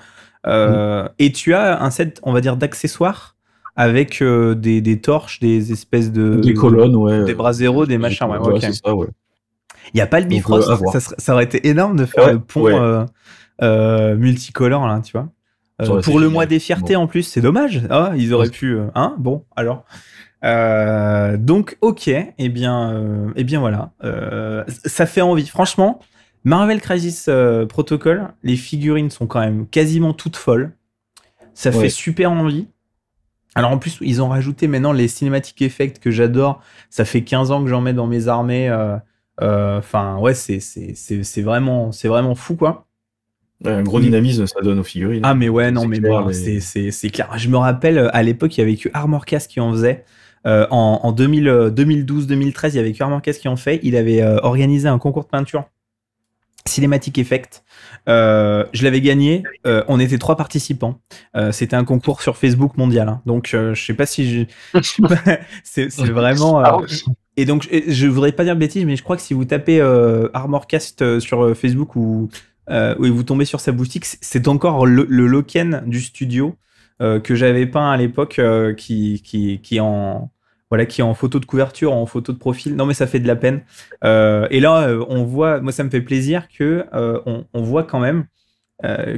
Et tu as un set, on va dire, d'accessoires avec des, torches, des espèces de. Des colonnes, ouais. Des bras des machins, ouais. Il n'y a pas le bifrost, ça, aurait été énorme de faire le pont multicolore, là, tu vois. Euh, pour le mois des fiertés en plus, c'est dommage. Ah, ils auraient pu. Euh, hein Bon, alors. Euh, donc, ok. et eh bien, et eh bien voilà. ça fait envie. Franchement, Marvel Crisis Protocol, les figurines sont quand même quasiment toutes folles. Ça fait super envie. Alors en plus, ils ont rajouté maintenant les cinématiques effects que j'adore. Ça fait 15 ans que j'en mets dans mes armées. Enfin, ouais, c'est vraiment, vraiment fou, quoi. Un gros dynamisme, ça donne aux figurines. Ah, mais ouais, non, mais moi, c'est clair. Je me rappelle, euh, à l'époque, il y avait que Armorcast qui en faisait. Euh, en, 2012-2013, euh, il y avait que Armorcast qui en fait. Il avait organisé un concours de peinture. cinématique Effect. je l'avais gagné. on était trois participants. c'était un concours sur Facebook mondial. Hein. Donc, je sais pas si je. [laughs] c'est vraiment. Et donc, je, ne voudrais pas dire de bêtises, mais je crois que si vous tapez Armorcast sur Facebook ou euh, vous tombez sur sa boutique, c'est encore le, le Loken du studio euh, que j'avais peint à l'époque, euh, qui, qui, en voilà, qui est en photo de couverture, en photo de profil. Non, mais ça fait de la peine. Euh, et là, on voit, moi, ça me fait plaisir que on, voit quand même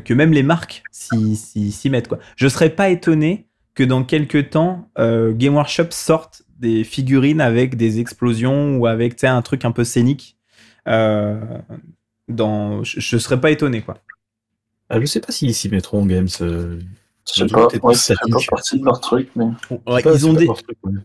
que même les marques s'y, mettent. Je ne serais pas étonné que dans quelques temps, Game Workshop sorte des figurines avec des explosions ou avec un truc un peu scénique. Euh, dans. Je, ne serais pas étonné, quoi. Ah, je sais pas s'ils s'y mettront, Games. Euh... sais pas, de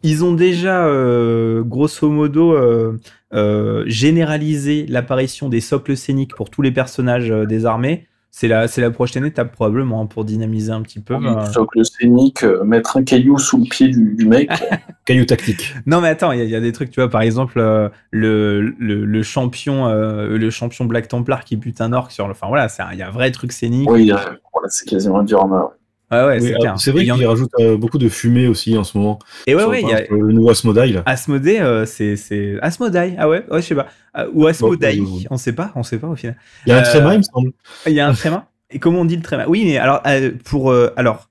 ils, ont déjà, euh, grosso modo, euh, euh, généralisé l'apparition des socles scéniques pour tous les personnages des armées c'est la, prochaine étape probablement pour dynamiser un petit peu. Sauf euh, que le scénique, euh, mettre un caillou sous le pied du, mec. [laughs] caillou tactique. Non mais attends, il y, a des trucs, tu vois, par exemple euh, le, le, champion le champion Black Templar qui bute un orc sur le. Enfin voilà, il y a un vrai truc scénique. Oui, voilà, c'est quasiment un main ouais, euh, c'est vrai qu'il en... rajoute euh, beaucoup de fumée aussi en ce moment. Et ouais, ouais, il le nouveau Asmodai là. Asmodai, euh, c'est Asmodai. Ah ouais, ouais, je sais pas. Ou Asmodai, on sait pas, on sait pas au final. Il y a un tréma, il me semble. Il y a un tréma. Et comment on dit le tréma Oui, mais alors pour alors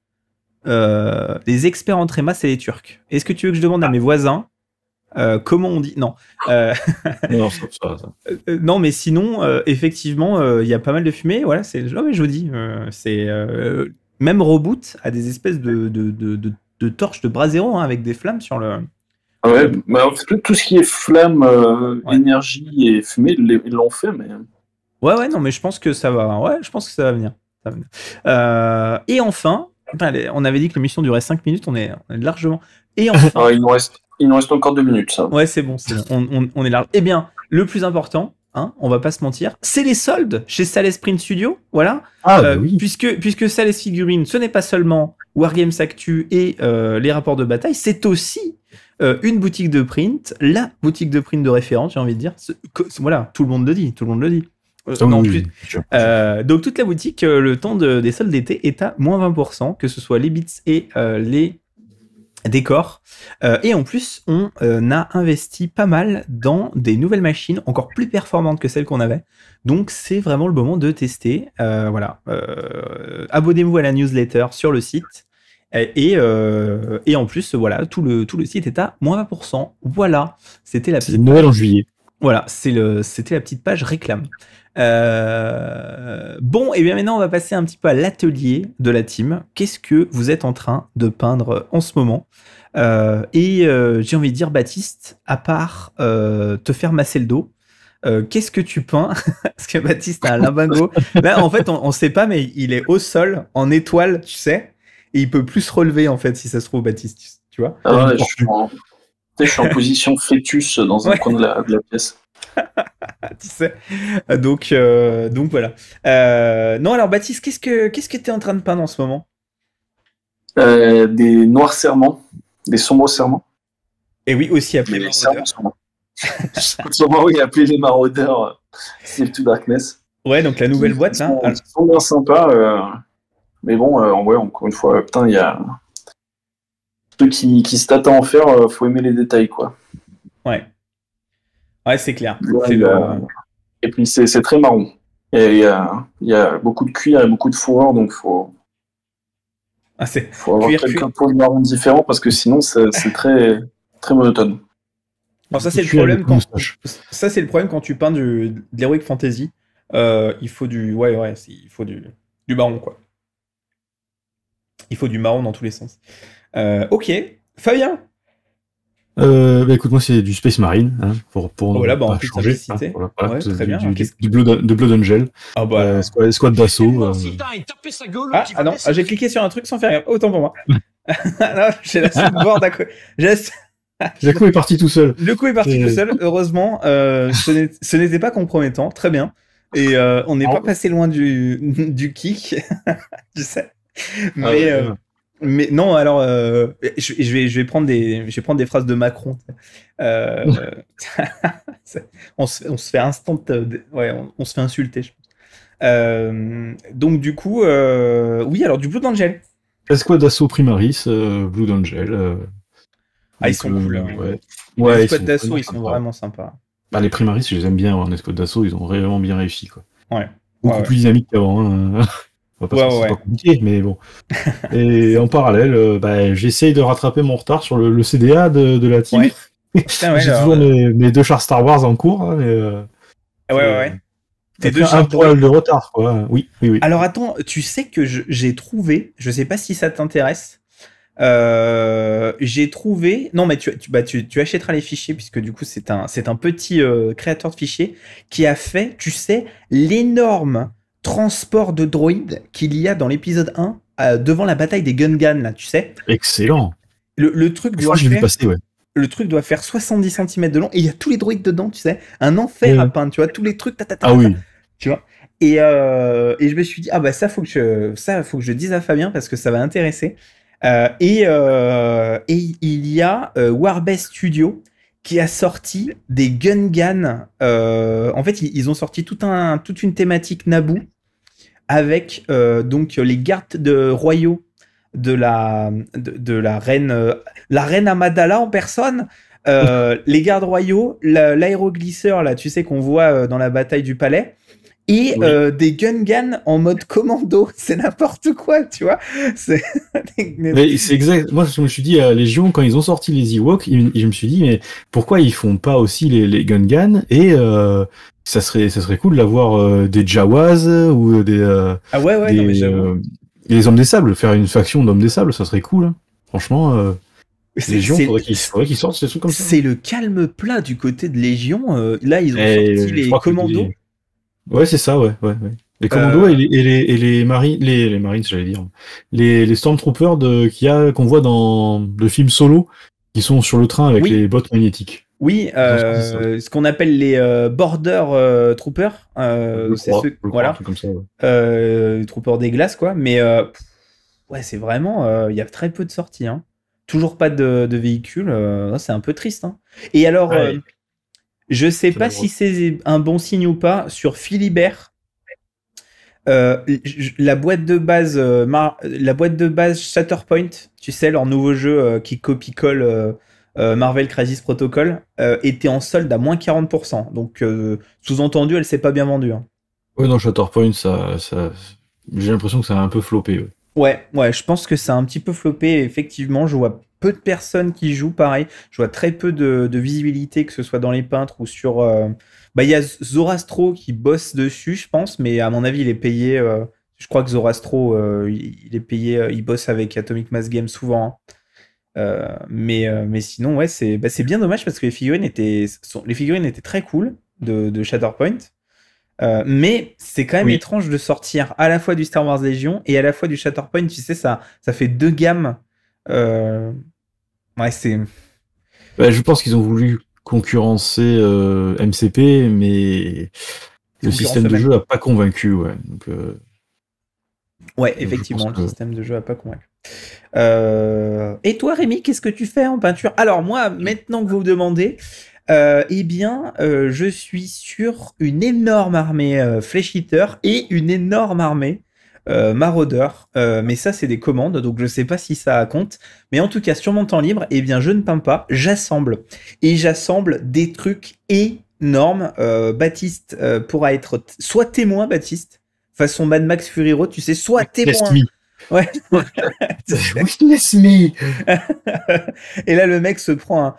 les experts en tréma, c'est les Turcs. Est-ce que tu veux que je demande à ah. mes voisins comment on dit Non. [laughs] non, mais sinon, effectivement, il y a pas mal de fumée. Voilà, c'est. mais oh, je vous dis, c'est même Reboot a des espèces de, de, de, torches de bras zéro hein, avec des flammes sur le. Ah ouais, bah, tout ce qui est flamme, euh, énergie et fumée, ils l'ont fait, mais. Euh. Ouais, ouais, non, mais je pense que ça va. Ouais, je pense que ça va venir. Euh, et enfin, on avait dit que la mission durait 5 minutes, on est, largement. Et enfin. Ah, il, nous reste, il nous reste encore 2 minutes, ça. Ouais, c'est bon, c'est bon. On, est large. Eh bien, le plus important, Hein, on va pas se mentir. C'est les soldes chez Sales Print Studio, voilà. Ah, bah euh, oui. Puisque puisque Sales Figurines, ce n'est pas seulement Wargames Actu et euh, les rapports de bataille, c'est aussi euh, une boutique de print, la boutique de print de référence, j'ai envie de dire. Voilà, tout le monde le dit, tout le monde le dit. Ah donc toute la boutique, le temps des soldes d'été est à moins 20%, que ce soit les bits et les Décor euh, et en plus, on euh, a investi pas mal dans des nouvelles machines encore plus performantes que celles qu'on avait. Donc c'est vraiment le moment de tester. Euh, voilà. Abonnez-vous à la newsletter sur le site. Et, en plus, voilà, tout le, tout le site est à moins 20%. Voilà, c'était la en juillet. Voilà, c'était la petite page réclame. Euh, bon, et eh bien maintenant, on va passer un petit peu à l'atelier de la team. Qu'est-ce que vous êtes en train de peindre en ce moment euh, Et euh, j'ai envie de dire, Baptiste, à part te faire masser le dos, qu'est-ce que tu peins [laughs] Parce que Baptiste a un Là, en fait, on ne sait pas, mais il est au sol, en étoile, tu sais. Et il peut plus se relever, en fait, si ça se trouve, Baptiste. Tu vois ah je, suis en, position fœtus dans un coin de la pièce. [laughs] tu sais. Donc, euh, donc voilà. Euh, non, alors Baptiste, qu'est-ce que qu'est-ce que tu es en train de peindre en ce moment euh, Des noirs serments, des sombres serments. Et oui, aussi appelés les maraudeurs. [laughs] oui, appelés les maraudeurs, to Darkness. Ouais, donc la nouvelle boîte. Sont, là. sont bien sympas. mais bon, ouais, encore une fois, putain, il y a. Ceux qui, qui se tâtent à en faire, faut aimer les détails, quoi. Ouais. Ouais, c'est clair. et puis c'est très marron. Et il y a, beaucoup de cuir et beaucoup de fourrure, donc faut. Ah, Faut avoir un quelques de marron différent. parce que sinon c'est très très monotone. ça c'est le problème quand ça c'est le problème quand tu peins du de l'heroic fantasy. Euh, il faut du ouais il faut du du marron quoi. Il faut du marron dans tous les sens. Euh, ok, Fabien, euh, bah, écoute, moi c'est du Space Marine, hein, pour, pour ah, bah, changer. très bien. Angel, ah, bah, euh, squad, d'assaut. Euh. Ah, ah, non, ah, j'ai cliqué sur un truc sans faire rien, autant pour moi. [laughs] j'ai la le coup [laughs] est parti tout seul. Le coup est parti tout euh. seul, heureusement. ce n'était pas compromettant, très bien. Et on n'est pas passé loin du, kick, [laughs] tu sais. Mais non, alors, euh, je, vais, je, vais prendre des, je vais prendre des phrases de Macron. Euh, [laughs] on, se, on, se, fait instant, euh, ouais, on, se fait insulter, je pense. donc, du coup, oui, alors du Blue Angel. Esquad d'assaut Primaris, Blue Angel. ah, ils sont cool. Ouais. Hein. Ouais, les escouades d'assaut, ils sont vraiment sympas. Bah, les Primaris, je les aime bien. Hein, les escouade d'assaut, ils ont vraiment bien réussi. Quoi. Ouais. Beaucoup plus dynamique qu'avant. Hein. [laughs] compliqué, mais bon. [laughs] Et en parallèle, euh, bah, j'essaye de rattraper mon retard sur le, CDA de, la team. [laughs] J'ai toujours euh, mes, deux chars Star Wars en cours. Hein, mais, euh, ah ouais, ouais, T'es deux un poil de retard, quoi. Oui, oui, oui. Alors attends, tu sais que j'ai trouvé, je sais pas si ça t'intéresse, j'ai trouvé. Non, mais tu, bah, tu, tu, achèteras les fichiers puisque du coup c'est un c'est un petit créateur de fichiers qui a fait, tu sais, l'énorme transport de droïdes qu'il y a dans l'épisode 1 euh, devant la bataille des Gungans, là, tu sais. Excellent. Le, truc ah, doit faire, le truc doit faire 70 cm de long et il y a tous les droïdes dedans, tu sais. Un enfer à peindre, tu vois, tous les trucs, ta, ah tu vois. Euh, et, je me suis dit, ah bah ça, faut que je, ça, faut que je dise à Fabien parce que ça va intéresser. Euh, et, il y a warbe Studio qui a sorti des Gungans, en fait, ils, ont sorti tout un, toute une thématique Naboo avec euh, donc les gardes de royaux de la, de, la reine, euh, la reine Amadala en personne. Euh, [laughs] les gardes royaux, l'aéroglisseur, là, tu sais, qu'on voit dans la bataille du palais, et des Gungans en mode commando. [laughs] C'est n'importe quoi, tu vois. [laughs] C'est exact. Moi, je me suis dit, à les Légion, quand ils ont sorti les Ewoks, je me suis dit, mais pourquoi ils font pas aussi les, les et, ça serait, ça serait cool d'avoir euh, des Jawas ou des. Euh, ah ouais, ouais, non, mais les euh, Hommes des Sables, faire une faction d'Hommes des Sables, ça serait cool. Hein. Franchement. Légion, faudrait qu'ils sortent ces trucs comme ça. C'est le calme plat du côté de Légion. là, ils ont eh, sorti les commandos. Ouais, c'est ça, ouais, ouais, ouais. Les commandos et, les, et, les, les, marines, les, marines, j'allais dire, les, les stormtroopers de, qu'il y a, qu'on voit dans le film Solo, qui sont sur le train avec les bottes magnétiques. Oui, euh, ce qu'on appelle les euh, border euh, troopers, c'est ceux, voilà, comme ça, troopers des glaces quoi. Mais ouais, c'est vraiment, il y a très peu de sorties. Hein. Toujours pas de, véhicules. Ah, c'est un peu triste. Hein. Et alors, je sais pas si c'est un bon signe ou pas sur Philibert. la boîte de base, la boîte de base Shatterpoint, tu sais leur nouveau jeu qui copie colle euh, Marvel Crisis Protocol, euh, était en solde à moins 40%. Donc, euh, sous-entendu, elle s'est pas bien vendue. Hein. Oui, non, Shatterpoint, ça, j'ai l'impression que ça a un peu floppé. Ouais. Ouais, je pense que ça a un petit peu floppé. Effectivement, je vois peu de personnes qui jouent pareil. Je vois très peu de, visibilité, que ce soit dans les peintres ou sur. Bah, il y a Zorastro qui bosse dessus, je pense, mais à mon avis, il est payé. Je crois que Zorastro, il est payé, il bosse avec Atomic Mass Games souvent. Hein. Euh, mais, euh, mais sinon, ouais, bah, c'est bien dommage parce que les figurines étaient, les figurines étaient très cool de, de Shatterpoint. Euh, mais c'est quand même étrange de sortir à la fois du Star Wars Legion et à la fois du Shatterpoint. Tu sais, ça, ça fait deux gammes. Ouais, c'est. Bah, je pense qu'ils ont voulu concurrencer euh, MCP, mais le système de jeu n'a pas convaincu. Ouais, Donc, ouais effectivement, le système de jeu n'a pas convaincu. Euh, et toi, Rémi, qu'est-ce que tu fais en peinture Alors, moi, maintenant que vous me demandez, euh, eh bien, euh, je suis sur une énorme armée fléchiteur et une énorme armée maraudeur. mais ça, c'est des commandes, donc je ne sais pas si ça compte. Mais en tout cas, sur mon temps libre, eh bien, je ne peins pas, j'assemble. Et j'assemble des trucs énormes. Baptiste pourra être soit témoin, Baptiste, façon Mad Max Fury Road, tu sais, soit témoin. Ouais. [laughs] Witness me. et là, le mec se prend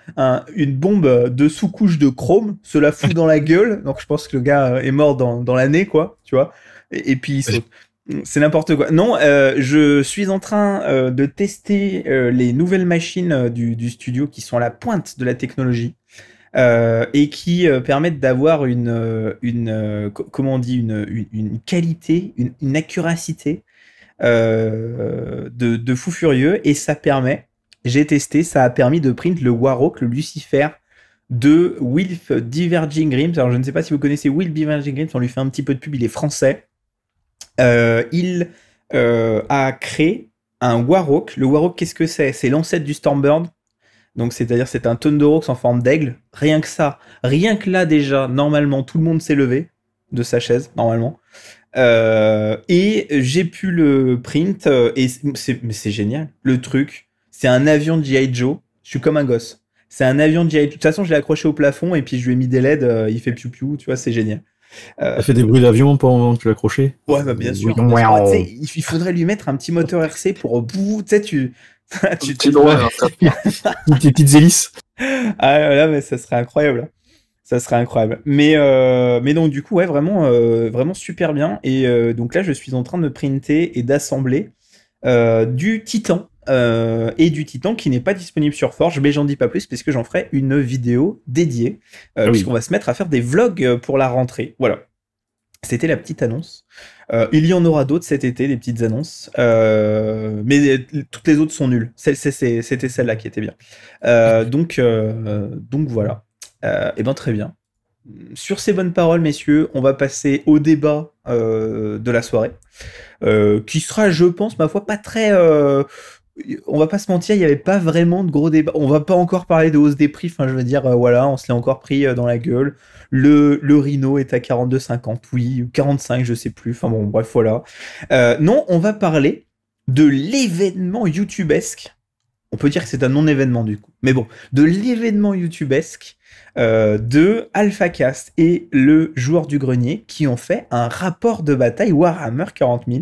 une bombe de sous-couche de chrome, se la fout dans la gueule. Donc, je pense que le gars est mort dans, dans l'année, quoi. Tu vois. Et, puis, c'est n'importe quoi. Non, euh, je suis en train euh, de tester euh, les nouvelles machines du, du, studio qui sont à la pointe de la technologie. et qui permettent d'avoir une, une comment on dit, une, une, qualité, une, une accuracité euh, de, fou furieux et ça permet, j'ai testé, ça a permis de print le Warhawk, le Lucifer de Wilf Diverging Rims. Alors je ne sais pas si vous connaissez Wilf Diverging Rims, on lui fait un petit peu de pub, il est français. Euh, il euh, a créé un Warhawk. Le Warhawk, qu'est-ce que c'est C'est l'ancêtre du Stormbird. Donc c'est-à-dire c'est un Thunderhawk en forme d'aigle. Rien que ça, rien que là déjà, normalement tout le monde s'est levé de sa chaise, normalement. Euh, et j'ai pu le print, euh, et c'est génial. Le truc, c'est un avion de G.I. Joe. Je suis comme un gosse. C'est un avion de G.I. Joe. De toute façon, je l'ai accroché au plafond et puis je lui ai mis des LED. Euh, il fait piou-piou, tu vois, c'est génial. Euh, fait des bruits d'avion pendant que tu l'accrochais Ouais, bah, bien sûr. il faudrait lui mettre un petit moteur RC pour bout, tu sais, tu. [laughs] tu, tu, [laughs] petites hélices. Ah là, mais ça serait incroyable ça serait incroyable. Mais, euh, mais donc, du coup, ouais, vraiment, euh, vraiment super bien. Et euh, donc là, je suis en train de printer et d'assembler du Titan. et du Titan qui n'est pas disponible sur Forge, mais j'en dis pas plus puisque j'en ferai une vidéo dédiée, ah puisqu'on va se mettre à faire des vlogs pour la rentrée. Voilà. C'était la petite annonce. il y en aura d'autres cet été, des petites annonces. mais toutes les autres sont nulles. C'était celle-là qui était bien. donc, donc voilà. Euh, eh bien, très bien. Sur ces bonnes paroles, messieurs, on va passer au débat euh, de la soirée, euh, qui sera, je pense, ma foi, pas très. on va pas se mentir, il n'y avait pas vraiment de gros débat. On va pas encore parler de hausse des prix. Enfin, je veux dire, voilà, on se l'est encore pris dans la gueule. Le, le Rhino est à 42,50, oui, 45, je sais plus. Enfin bon, bref, voilà. non, on va parler de l'événement YouTube-esque on peut dire que c'est un non-événement du coup. Mais bon, de l'événement YouTube-esque euh, de AlphaCast et le joueur du grenier qui ont fait un rapport de bataille Warhammer 40 000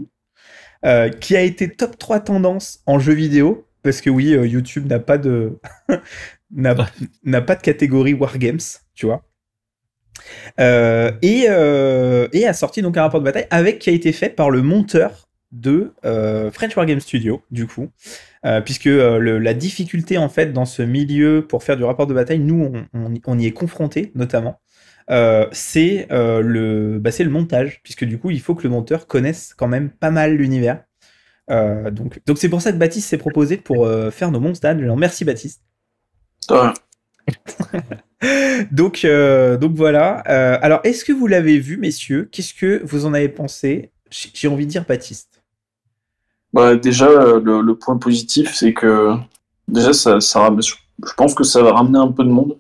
euh, qui a été top 3 tendance en jeu vidéo parce que oui, euh, YouTube n'a pas de [laughs] n'a pas de catégorie Wargames, tu vois. et, et, a sorti donc un rapport de bataille avec qui a été fait par le monteur de euh, French French Games Studio, du coup, euh, puisque euh, la difficulté, en fait, dans ce milieu pour faire du rapport de bataille, nous, on, y est confronté, notamment, c'est le, bah, le montage, puisque du coup, il faut que le monteur connaisse quand même pas mal l'univers. donc, donc c'est pour ça que Baptiste s'est proposé pour faire nos monstres. Merci Baptiste. [laughs] donc, donc voilà. alors, est-ce que vous l'avez vu, messieurs Qu'est-ce que vous en avez pensé j'ai envie de dire Baptiste bah, Déjà, euh, le, point positif, c'est que déjà, ça, je pense que ça va ramener un peu de monde.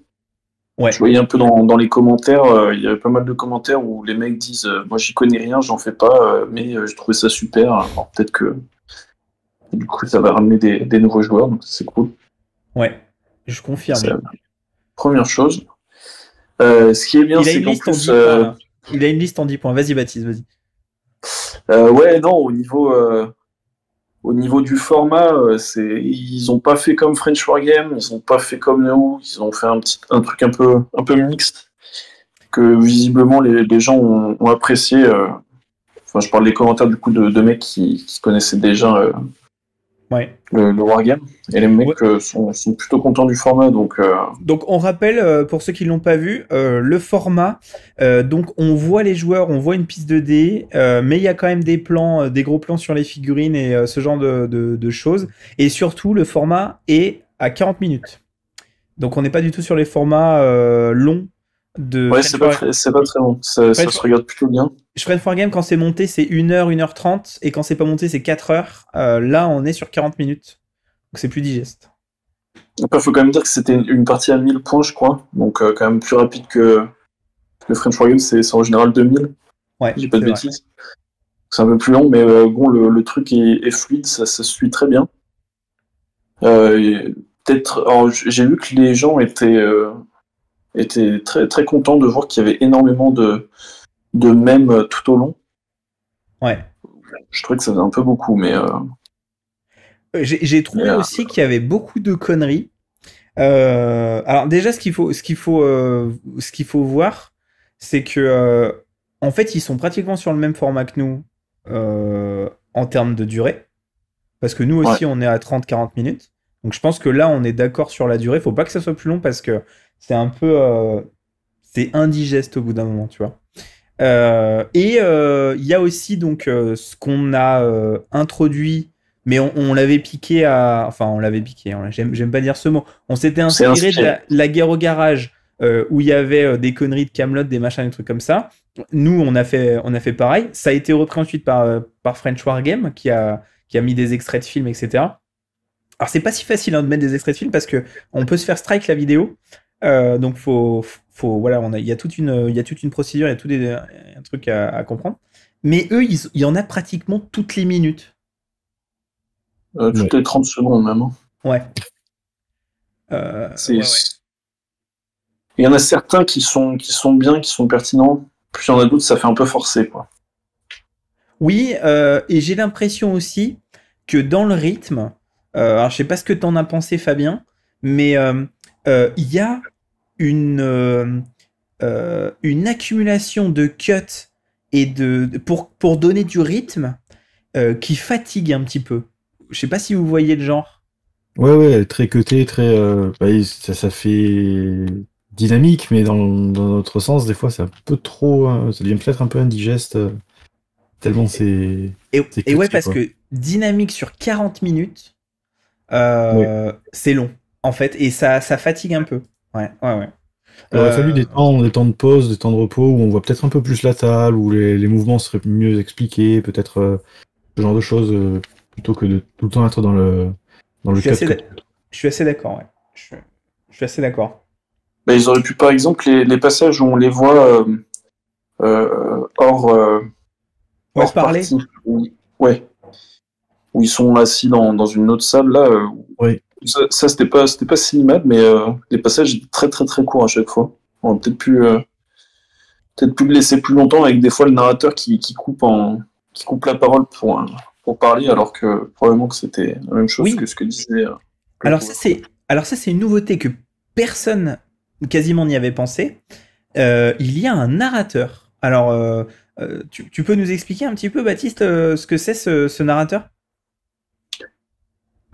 Ouais. Je voyais un peu dans, les commentaires, euh, il y avait pas mal de commentaires où les mecs disent euh, Moi, j'y connais rien, j'en fais pas, mais je trouvé ça super. Alors, peut-être que du coup, ça va ramener des, nouveaux joueurs, donc c'est cool. Ouais, je confirme. première chose. ce qui est bien, c'est qu'en hein. a une liste en 10 points. Vas-y, Baptiste, vas-y. ouais, non, au niveau, au niveau du format, euh, c'est ils n'ont pas fait comme French War Game, ils ont pas fait comme nous, ils ont fait un petit un truc un peu un peu mixte que visiblement les, gens ont, apprécié. Euh. Enfin, je parle des commentaires du coup de, mecs qui, qui connaissaient déjà euh, le, Wargame. Et les mecs euh, sont, plutôt contents du format. Donc, euh. donc on rappelle, euh, pour ceux qui ne l'ont pas vu, le format. donc on voit les joueurs, on voit une piste de dés, mais il y a quand même des plans, des gros plans sur les figurines et ce genre de, de, choses. Et surtout, le format est à 40 minutes. Donc on n'est pas du tout sur les formats longs ouais, c'est pas, très, long, ça, se regarde plutôt bien. je for Game, quand c'est monté, c'est 1h, 1h30, et quand c'est pas monté, c'est 4h. Euh, là, on est sur 40 minutes, donc c'est plus digeste. Il faut quand même dire que c'était une partie à 1000 points, je crois, donc euh, quand même plus rapide que le French for Game, c'est en général 2000. Ouais, j'ai pas de bêtises. C'est un peu plus long, mais euh, bon, le, truc est, fluide, ça, se suit très bien. Peut-être, j'ai vu que les gens étaient était très, très content de voir qu'il y avait énormément de, de mèmes euh, tout au long. Ouais. Je trouvais que ça faisait un peu beaucoup, mais. Euh, euh, j'ai trouvé aussi qu'il y avait beaucoup de conneries. alors déjà, ce qu'il faut, ce qu'il faut, ce qu'il faut voir, c'est que en fait, ils sont pratiquement sur le même format que nous en termes de durée, parce que nous aussi, on est à 30-40 minutes. Donc je pense que là, on est d'accord sur la durée. Il Faut pas que ça soit plus long parce que c'est un peu. Euh, c'est indigeste au bout d'un moment, tu vois. Euh, et euh, il y a aussi donc ce qu'on a introduit, mais on, l'avait piqué à. Enfin, on l'avait piqué, hein, j'aime pas dire ce mot. On s'était inspiré de la, guerre au garage. où il y avait des conneries de Camelot, des machins, des trucs comme ça. Nous, on a fait, on a fait pareil. Ça a été repris ensuite par, par French War Game, qui a, qui a mis des extraits de films, etc. Alors c'est pas si facile hein, de mettre des extraits de films parce que on peut se faire strike la vidéo. Euh, donc faut, faut voilà, on il y a toute une, il y a toute une procédure, il y a tout des, un truc à, comprendre. Mais eux, il y en a pratiquement toutes les minutes. Euh, toutes les 30 secondes même. Hein. Ouais. Euh, il y en a certains qui sont, qui sont bien, qui sont pertinents, puis il y en a d'autres, ça fait un peu forcé. Quoi. Oui, et j'ai l'impression aussi que dans le rythme, alors je sais pas ce que tu en as pensé Fabien, mais euh, il y a une, euh, euh, une accumulation de cuts et de, pour, pour donner du rythme qui fatigue un petit peu. Je sais pas si vous voyez le genre. Ouais, ouais, très cuté, très. Bah, ça, ça fait dynamique, mais dans, dans, notre sens, des fois, c'est un trop. Hein, ça devient peut-être un peu indigeste, tellement c'est. Et, ouais, parce que dynamique sur 40 minutes, c'est long en fait, et ça, ça fatigue un peu. Ouais, ouais, ouais. Il bah, aurait fallu euh, des temps, des temps de pause, des temps de repos où on voit peut-être un peu plus la table, où les, mouvements seraient mieux expliqués, peut-être euh, ce genre de choses, euh, plutôt que de tout le temps être dans le dans le je, suis assez je suis assez d'accord, je, suis assez d'accord. Bah, ils auraient pu, par exemple, les, passages où on les voit euh, hors, hors parler. où, ouais, où ils sont assis dans, dans une autre salle, là, oui ça, c'était pas, c'était pas mais des euh, passages très très très courts à chaque fois. On aurait peut-être pu, euh, peut-être pu le laisser plus longtemps avec des fois le narrateur qui, coupe en, qui coupe la parole pour, euh, pour parler, alors que probablement que c'était la même chose que ce que disait. alors ça c'est, alors ça c'est une nouveauté que personne quasiment n'y avait pensé. il y a un narrateur. Alors tu, peux nous expliquer un petit peu, Baptiste, ce que c'est ce narrateur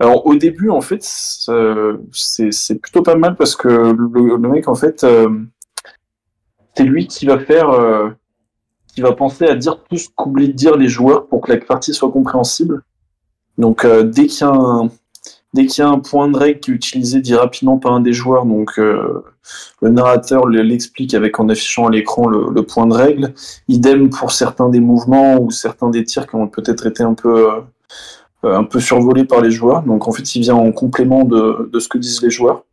alors au début, en fait, c'est plutôt pas mal parce que le, mec, en fait, euh, c'est lui qui va faire, euh, qui va penser à dire tout ce qu'oublient de dire les joueurs pour que la partie soit compréhensible. Donc euh, dès qu'il y a un dès qu'il un point de règle qui est utilisé dit rapidement par un des joueurs, donc le narrateur l'explique avec en affichant à l'écran le, point de règle. Idem pour certains des mouvements ou certains des tirs qui ont peut-être été un peu euh, un peu survolé par les joueurs. Donc en fait, il vient en complément de, ce que disent les joueurs.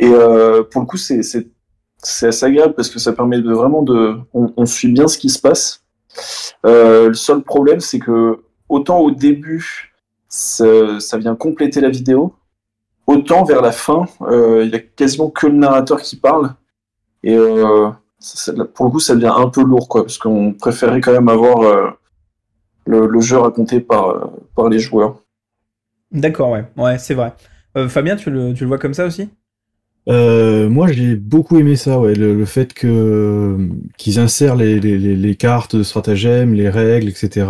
Et euh, pour le coup, c'est assez agréable parce que ça permet de vraiment de. On, suit bien ce qui se passe. Euh, le seul problème, c'est que autant au début, ça, vient compléter la vidéo, autant vers la fin, il y a quasiment que le narrateur qui parle. Et pour le coup, ça devient un peu lourd, quoi, parce qu'on préférait quand même avoir le, jeu raconté par, euh, par les joueurs. D'accord, ouais, ouais c'est vrai. Euh, Fabien, tu le, vois comme ça aussi euh, moi, j'ai beaucoup aimé ça, ouais, le, fait que qu'ils insèrent les, cartes de stratagème, les règles, etc.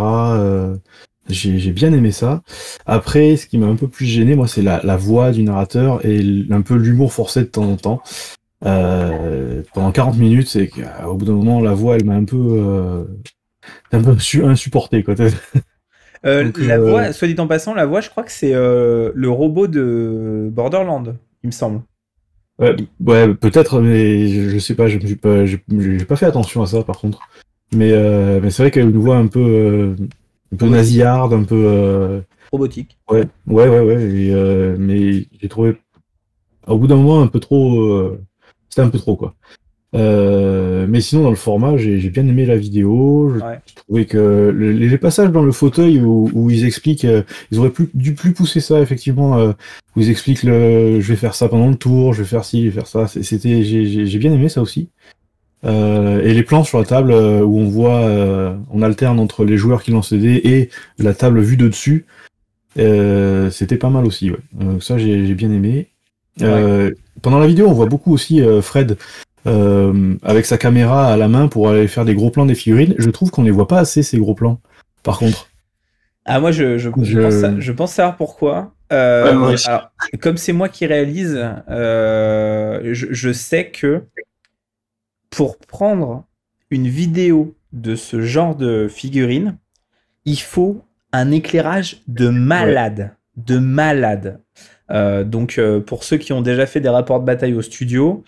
j'ai bien aimé ça. Après, ce qui m'a un peu plus gêné, moi, c'est la, voix du narrateur et un peu l'humour forcé de temps en temps. pendant 40 minutes, c'est qu'au bout d'un moment, la voix, elle m'a un peu, un peu insupporté. Quoi. Euh, la euh, voix, soit dit en passant, la voix, je crois que c'est euh, le robot de Borderland, il me semble. Ouais, peut-être, mais je, sais pas, je n'ai pas, fait attention à ça par contre. Mais, c'est vrai qu'elle a une voix un peu, un peu nasillarde, un peu. Robotique. Ouais, ouais, ouais, ouais. mais j'ai trouvé, au bout d'un moment, un peu trop. C'était un peu trop, quoi. Euh, mais sinon, dans le format, j'ai bien aimé la vidéo. Je trouvais que les passages dans le fauteuil où, où ils expliquent, euh, ils auraient plus, dû plus pousser ça, effectivement, euh, où ils expliquent le, je vais faire ça pendant le tour, je vais faire ci, je vais faire ça. C'était, j'ai bien aimé ça aussi. et les plans sur la table où on voit, on alterne entre les joueurs qui lancent les dés et la table vue de dessus. C'était pas mal aussi. Ouais. ça, j'ai bien aimé. Pendant la vidéo, on voit beaucoup aussi Fred euh, avec sa caméra à la main pour aller faire des gros plans des figurines, je trouve qu'on les voit pas assez ces gros plans. Par contre. Ah moi je, je, je... Pense, savoir pourquoi. Euh, comme c'est moi qui réalise, euh, je, sais que pour prendre une vidéo de ce genre de figurine, il faut un éclairage de malade, de malade. donc pour ceux qui ont déjà fait des rapports de bataille au studio,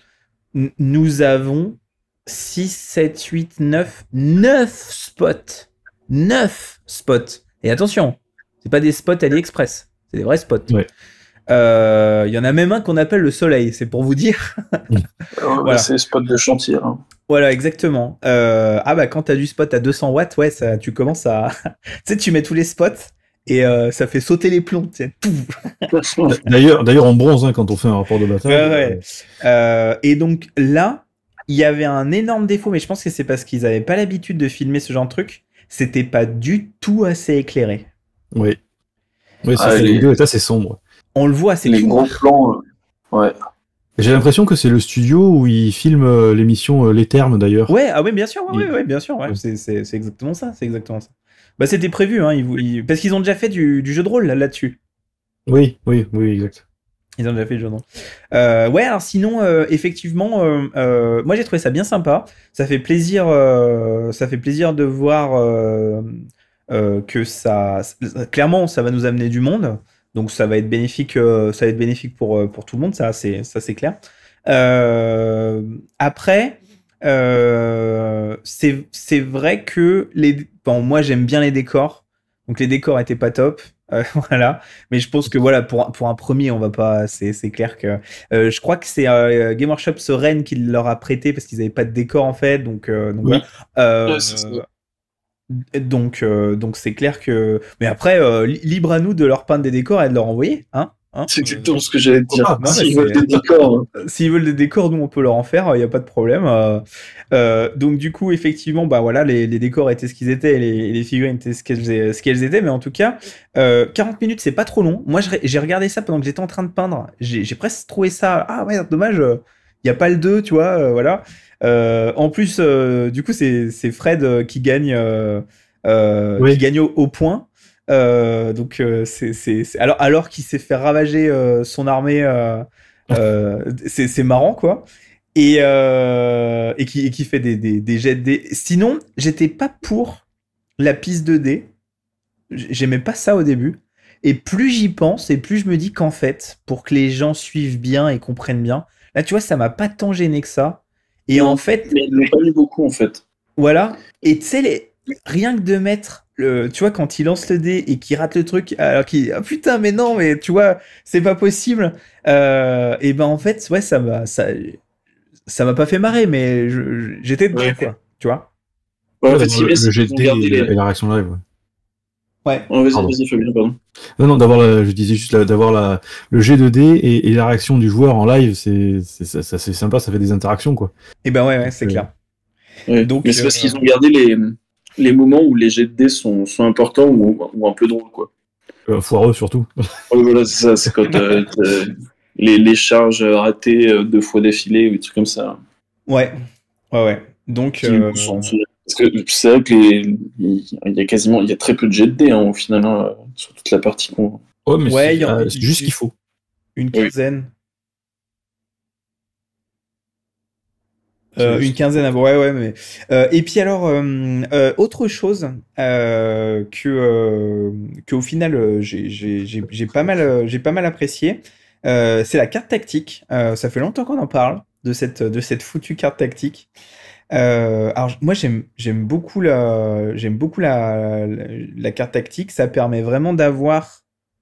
nous avons 6, 7, 8, 9, 9 spots. 9 spots. Et attention, c'est pas des spots AliExpress, c'est des vrais spots. Euh, il y en a même un qu'on appelle le soleil, c'est pour vous dire. [laughs] voilà. C'est spot de chantier. Hein. Voilà, exactement. Euh, ah bah quand t'as du spot à 200 watts, ouais, ça, tu commences à... [laughs] tu sais, tu mets tous les spots, et euh, ça fait sauter les plombs. [laughs] d'ailleurs, d'ailleurs, on bronze hein, quand on fait un rapport de bataille. Euh, et donc là, il y avait un énorme défaut, mais je pense que c'est parce qu'ils n'avaient pas l'habitude de filmer ce genre de truc. C'était pas du tout assez éclairé. Oui. Oui, ça, ah, les... est assez sombre. On le voit, c'est les gros plans. Euh, ouais. J'ai l'impression que c'est le studio où ils filment l'émission Les Termes d'ailleurs. Ouais, ah oui, bien sûr, ouais, ouais, bien sûr, c'est exactement ça, c'est exactement ça. Bah, c'était prévu, hein, parce qu'ils ont déjà fait du, jeu de rôle là-dessus. oui, oui, oui, exact. Ils ont déjà fait du jeu de rôle. Euh, ouais, alors sinon, euh, effectivement, euh, moi j'ai trouvé ça bien sympa. Ça fait plaisir, ça fait plaisir de voir que ça, clairement, ça va nous amener du monde. Donc ça va être bénéfique, ça va être bénéfique pour, pour tout le monde, ça c'est clair. après, euh, c'est vrai que les. Bon, moi, j'aime bien les décors. Donc, les décors étaient pas top. Euh, [laughs] voilà. Mais je pense que voilà, pour, pour un premier, on va pas. C'est clair que. Euh, je crois que c'est euh, Game Workshop Sereine qui leur a prêté parce qu'ils n'avaient pas de décor en fait. Donc, donc donc c'est clair que. Mais après, libre à nous de leur peindre des décors et de leur envoyer, hein Hein c'est euh, exactement ce que j'allais te dire. S'ils veulent des euh, décors. Hein. Euh, s'ils veulent des décors, nous on peut leur en faire, il n'y a pas de problème. donc du coup, effectivement, bah voilà, les, décors étaient ce qu'ils étaient, les, figurines étaient ce qu'elles, étaient, mais en tout cas, 40 minutes, c'est pas trop long. Moi, j'ai regardé ça pendant que j'étais en train de peindre. J'ai, presque trouvé ça. Ah ouais, dommage. Il n'y a pas le 2, tu vois, voilà. en plus, du coup, c'est, Fred qui gagne, qui gagne au point. Euh, donc, euh, c'est, alors, alors qu'il s'est fait ravager euh, son armée, [laughs] c'est marrant, quoi et, qui, fait des, des, jets de dés. Sinon, j'étais pas pour la piste de dés J'aimais pas ça au début. Et plus j'y pense, et plus je me dis qu'en fait, pour que les gens suivent bien et comprennent bien, là, tu vois, ça m'a pas tant gêné que ça. Et en fait. Mais beaucoup, en fait. Voilà. Et tu sais, les, rien que de mettre le, tu vois, quand il lance le dé et qu'il rate le truc, alors qu'il, ah putain, mais non, mais tu vois, c'est pas possible. Euh, et ben en fait, ouais, ça m'a, ça, ça m'a pas fait marrer, mais j'étais dedans, quoi. Tu vois. Ouais, en fait, le, g de dé et, la réaction live. Ouais. Ouais. Non, d'avoir, je disais juste d'avoir la, le G2D et, la réaction du joueur en live, c'est, c'est, c'est, sympa, ça fait des interactions, quoi. Et ben ouais, c'est clair. Donc, mais c'est parce euh, qu'ils ont gardé les, les moments où les jets de dés sont, importants ou, un peu drôles, quoi. Euh, foireux surtout. [laughs] c'est ça, c'est quand euh, les, charges ratées euh, deux fois défilées ou des trucs comme ça. Ouais, ouais, ouais. Donc. que c'est vrai qu'il y a quasiment, il y a très peu de jets de dés final hein, sur toute la partie qu'on. ouais, juste qu'il faut. Une quinzaine. Euh, une quinzaine avant, ouais, ouais, mais. Euh, et puis alors, euh, autre chose que, que au final j'ai pas mal j'ai pas mal apprécié, c'est la carte tactique. ça fait longtemps qu'on en parle de cette de cette foutue carte tactique. alors moi j'aime beaucoup la j'aime beaucoup la, carte tactique. Ça permet vraiment d'avoir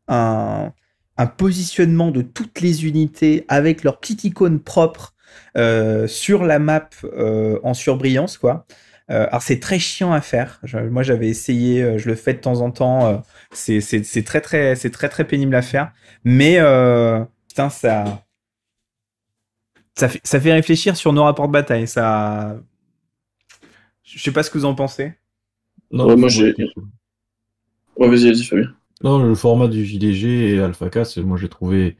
un un positionnement de toutes les unités avec leur petite icône propre euh, sur la map euh, en surbrillance, quoi. Euh, alors c'est très chiant à faire. moi j'avais essayé, je le fais de temps en temps. c'est très très c'est très très pénible à faire. Mais ça ça fait, réfléchir sur nos rapports de bataille. Ça je sais pas ce que vous en pensez. Non, moi j'ai. vas-y, vas Non, le format du VDG et Alpha Cas, moi j'ai trouvé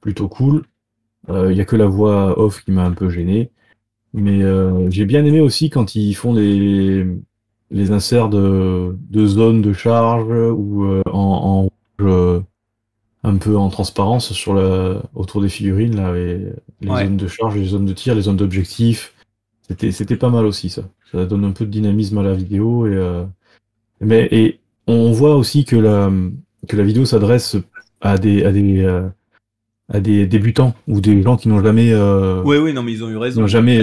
plutôt cool. Il euh, y a que la voix off qui m'a un peu gêné. Mais euh, j'ai bien aimé aussi quand ils font les, les inserts de, de zones de charge ou euh, en, en un peu en transparence sur la, autour des figurines, là, les, les zones de charge, les zones de tir, les zones d'objectif. C'était, c'était pas mal aussi, ça. Ça donne un peu de dynamisme à la vidéo. Et, mais, et on voit aussi que la, que la vidéo s'adresse à des, à des, à des débutants ou des gens qui n'ont jamais. Euh, oui, oui, non, mais ils ont eu raison. jamais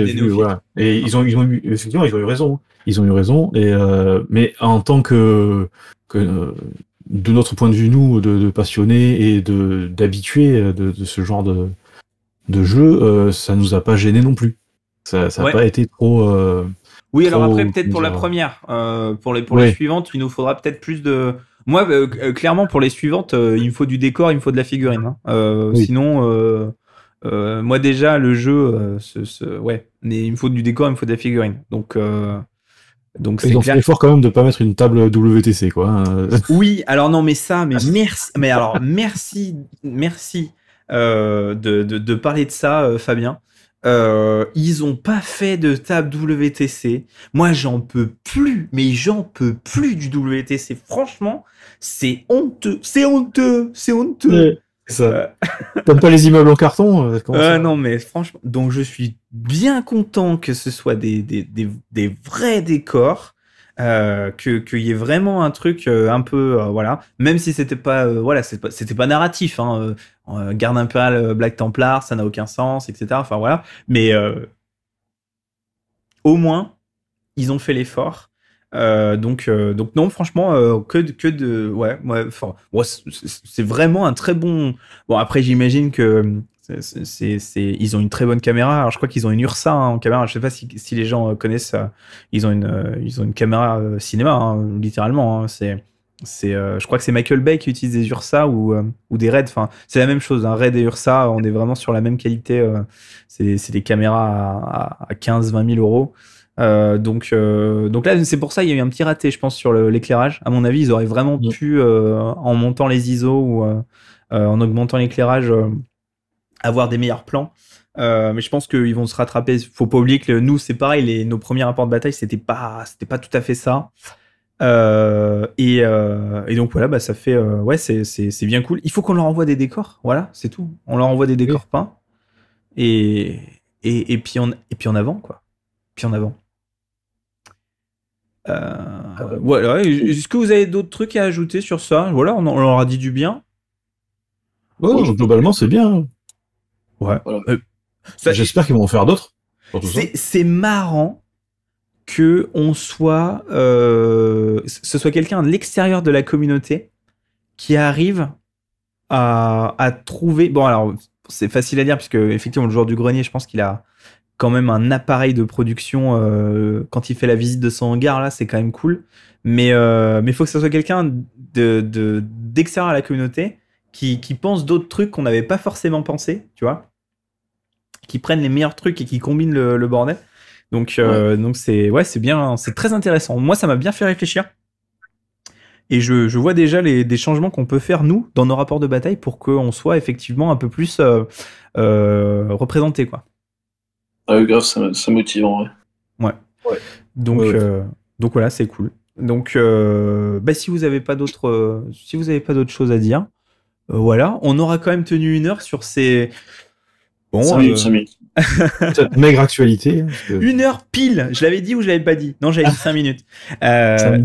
Et ils ont, ils ont effectivement, ils ont eu raison. Ils ont eu raison. Et euh, mais en tant que, que euh, de notre point de vue, nous, de, de passionnés et de d'habitués euh, de, de, ce genre de de jeu, ça nous a pas gêné non plus. Ça, ça a pas été trop. oui, alors après peut-être pour la première, pour les pour les suivantes, il nous faudra peut-être plus de moi, euh, euh, clairement, pour les suivantes, euh, il me faut du décor, il me faut de la figurine. Hein. Sinon, moi déjà, le jeu, ouais, mais il me faut du décor, il me faut de la figurine. Donc, donc c'est clair. fort quand même de pas mettre une table WTC, quoi. Hein. [laughs] oui, alors non, mais ça, mais ah. merci, mais alors merci, merci de, de, parler de ça, Fabien. Euh, ils ont pas fait de table WTC. Moi, j'en peux plus, mais j'en peux plus du WTC. Franchement, c'est honteux, c'est honteux, c'est honteux. Euh, [laughs] T'aimes pas les immeubles en carton euh, Non, mais franchement, donc je suis bien content que ce soit des, des, vrais décors. qu'il y ait vraiment un truc un peu voilà même si c'était pas voilà c'était pas, pas narratif hein, euh, garde un peu Black Templar, ça n'a aucun sens, etc. Enfin voilà. Mais euh, au moins, ils ont fait l'effort. Euh, donc, donc non, franchement, que de, que de, ouais, c'est vraiment un très bon. Bon après, j'imagine que c'est, ils ont une très bonne caméra. Alors je crois qu'ils ont une Ursa hein, en caméra. Je sais pas si, les gens connaissent. Ils ont une, ils ont une caméra cinéma, hein, littéralement. Hein. c'est euh, je crois que c'est Michael Bay qui utilise des Ursa ou, euh, ou des Red enfin c'est la même chose un hein. Red et Ursa on est vraiment sur la même qualité euh, c'est des caméras à, 15 20 000 euros donc donc là c'est pour ça il y a eu un petit raté je pense sur l'éclairage à mon avis ils auraient vraiment mm. pu en montant les ISO ou en augmentant l'éclairage avoir des meilleurs plans mais je pense qu'ils vont se rattraper. Faut pas oublier que nous, c'est pareil. Les, nos premiers rapports de bataille, c'était pas, c'était pas tout à fait ça. Euh, euh, et, donc voilà, bah, ça fait euh, ouais, c'est bien cool. Il faut qu'on leur envoie des décors, voilà, c'est tout. On leur envoie des décors peints et, et, et, puis en, et puis en avant quoi, puis en avant. Ah voilà. Est-ce que vous avez d'autres trucs à ajouter sur ça Voilà, on, leur a dit du bien. globalement, c'est bien. Ouais. J'espère qu'ils vont en faire d'autres. C'est marrant que on soit, euh, ce soit quelqu'un de l'extérieur de la communauté qui arrive à, trouver. Bon, alors c'est facile à dire puisque effectivement le joueur du grenier, je pense qu'il a quand même un appareil de production euh, quand il fait la visite de son hangar là, c'est quand même cool. Mais euh, il faut que ce soit quelqu'un de d'extérieur à la communauté qui, pense d'autres trucs qu'on n'avait pas forcément pensé, tu vois, qui prennent les meilleurs trucs et qui combinent le, le bordel. Euh, donc, c'est ouais, c'est bien, c'est très intéressant. Moi, ça m'a bien fait réfléchir. Et je, vois déjà les, des changements qu'on peut faire, nous, dans nos rapports de bataille pour qu'on soit effectivement un peu plus euh, euh, représentés, représenté. Quoi. Ah oui, grave, ça motivant. Ouais. ouais. ouais. Donc, donc voilà, c'est cool. Donc, bah, si vous n'avez pas d'autres si vous avez pas d'autres choses à dire, voilà, on aura quand même tenu une heure sur ces. Bon, 5 minutes. Cette maigre actualité. Hein, Une heure pile. Je l'avais dit ou je l'avais pas dit Non, j'avais dit euh, cinq minutes.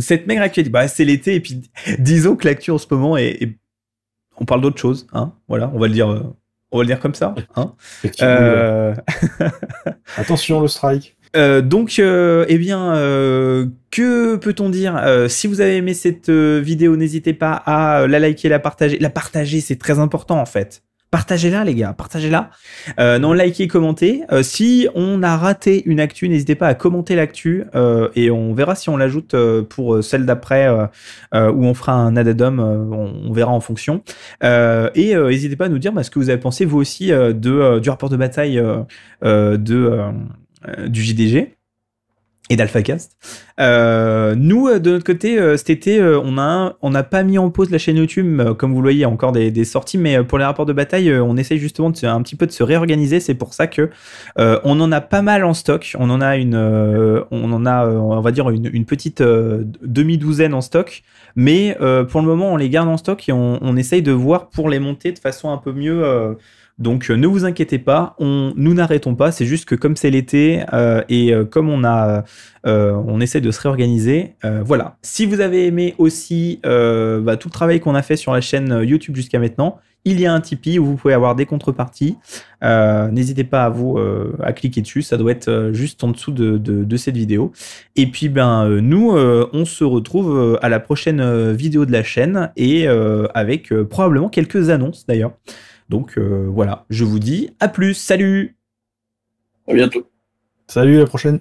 cette maigre actualité. Bah, c'est l'été et puis disons que l'actu en ce moment est, on parle d'autre chose. Hein voilà, on va le dire. Euh, on va le dire comme ça. Hein euh, Attention le strike. [laughs] donc, eh bien, que peut-on dire Si vous avez aimé cette vidéo, n'hésitez pas à la liker, la partager. La partager, c'est très important en fait. Partagez-la, les gars, partagez-la. Euh, non, likez, commentez. Euh, si on a raté une actu, n'hésitez pas à commenter l'actu euh, et on verra si on l'ajoute euh, pour euh, celle d'après où on fera un addendum. On, on, verra en fonction. et n'hésitez pas à nous dire bah, ce que vous avez pensé, vous aussi, de, du rapport de bataille de, du JDG et d'AlphaCast. Euh, nous, euh, de notre côté, euh, cet été, on a on n'a pas mis en pause la chaîne YouTube, comme vous le voyez, encore des, sorties, mais pour les rapports de bataille, on essaye justement de se, un petit peu de se réorganiser. C'est pour ça que on en a pas mal en stock. On en a une, on en a, on va dire une, une petite demi douzaine en stock, mais pour le moment, on les garde en stock et on, on, essaye de voir pour les monter de façon un peu mieux. Donc euh, ne vous inquiétez pas, on, nous n'arrêtons pas, c'est juste que comme c'est l'été euh, et euh, comme on, a, on essaie de se réorganiser, voilà. Si vous avez aimé aussi bah, tout le travail qu'on a fait sur la chaîne YouTube jusqu'à maintenant, il y a un Tipeee où vous pouvez avoir des contreparties. N'hésitez pas à vous à cliquer dessus, ça doit être juste en dessous de, de cette vidéo. Et puis ben nous, on se retrouve à la prochaine vidéo de la chaîne et avec probablement quelques annonces d'ailleurs. Donc euh, voilà, je vous dis à plus, salut À bientôt Salut, à la prochaine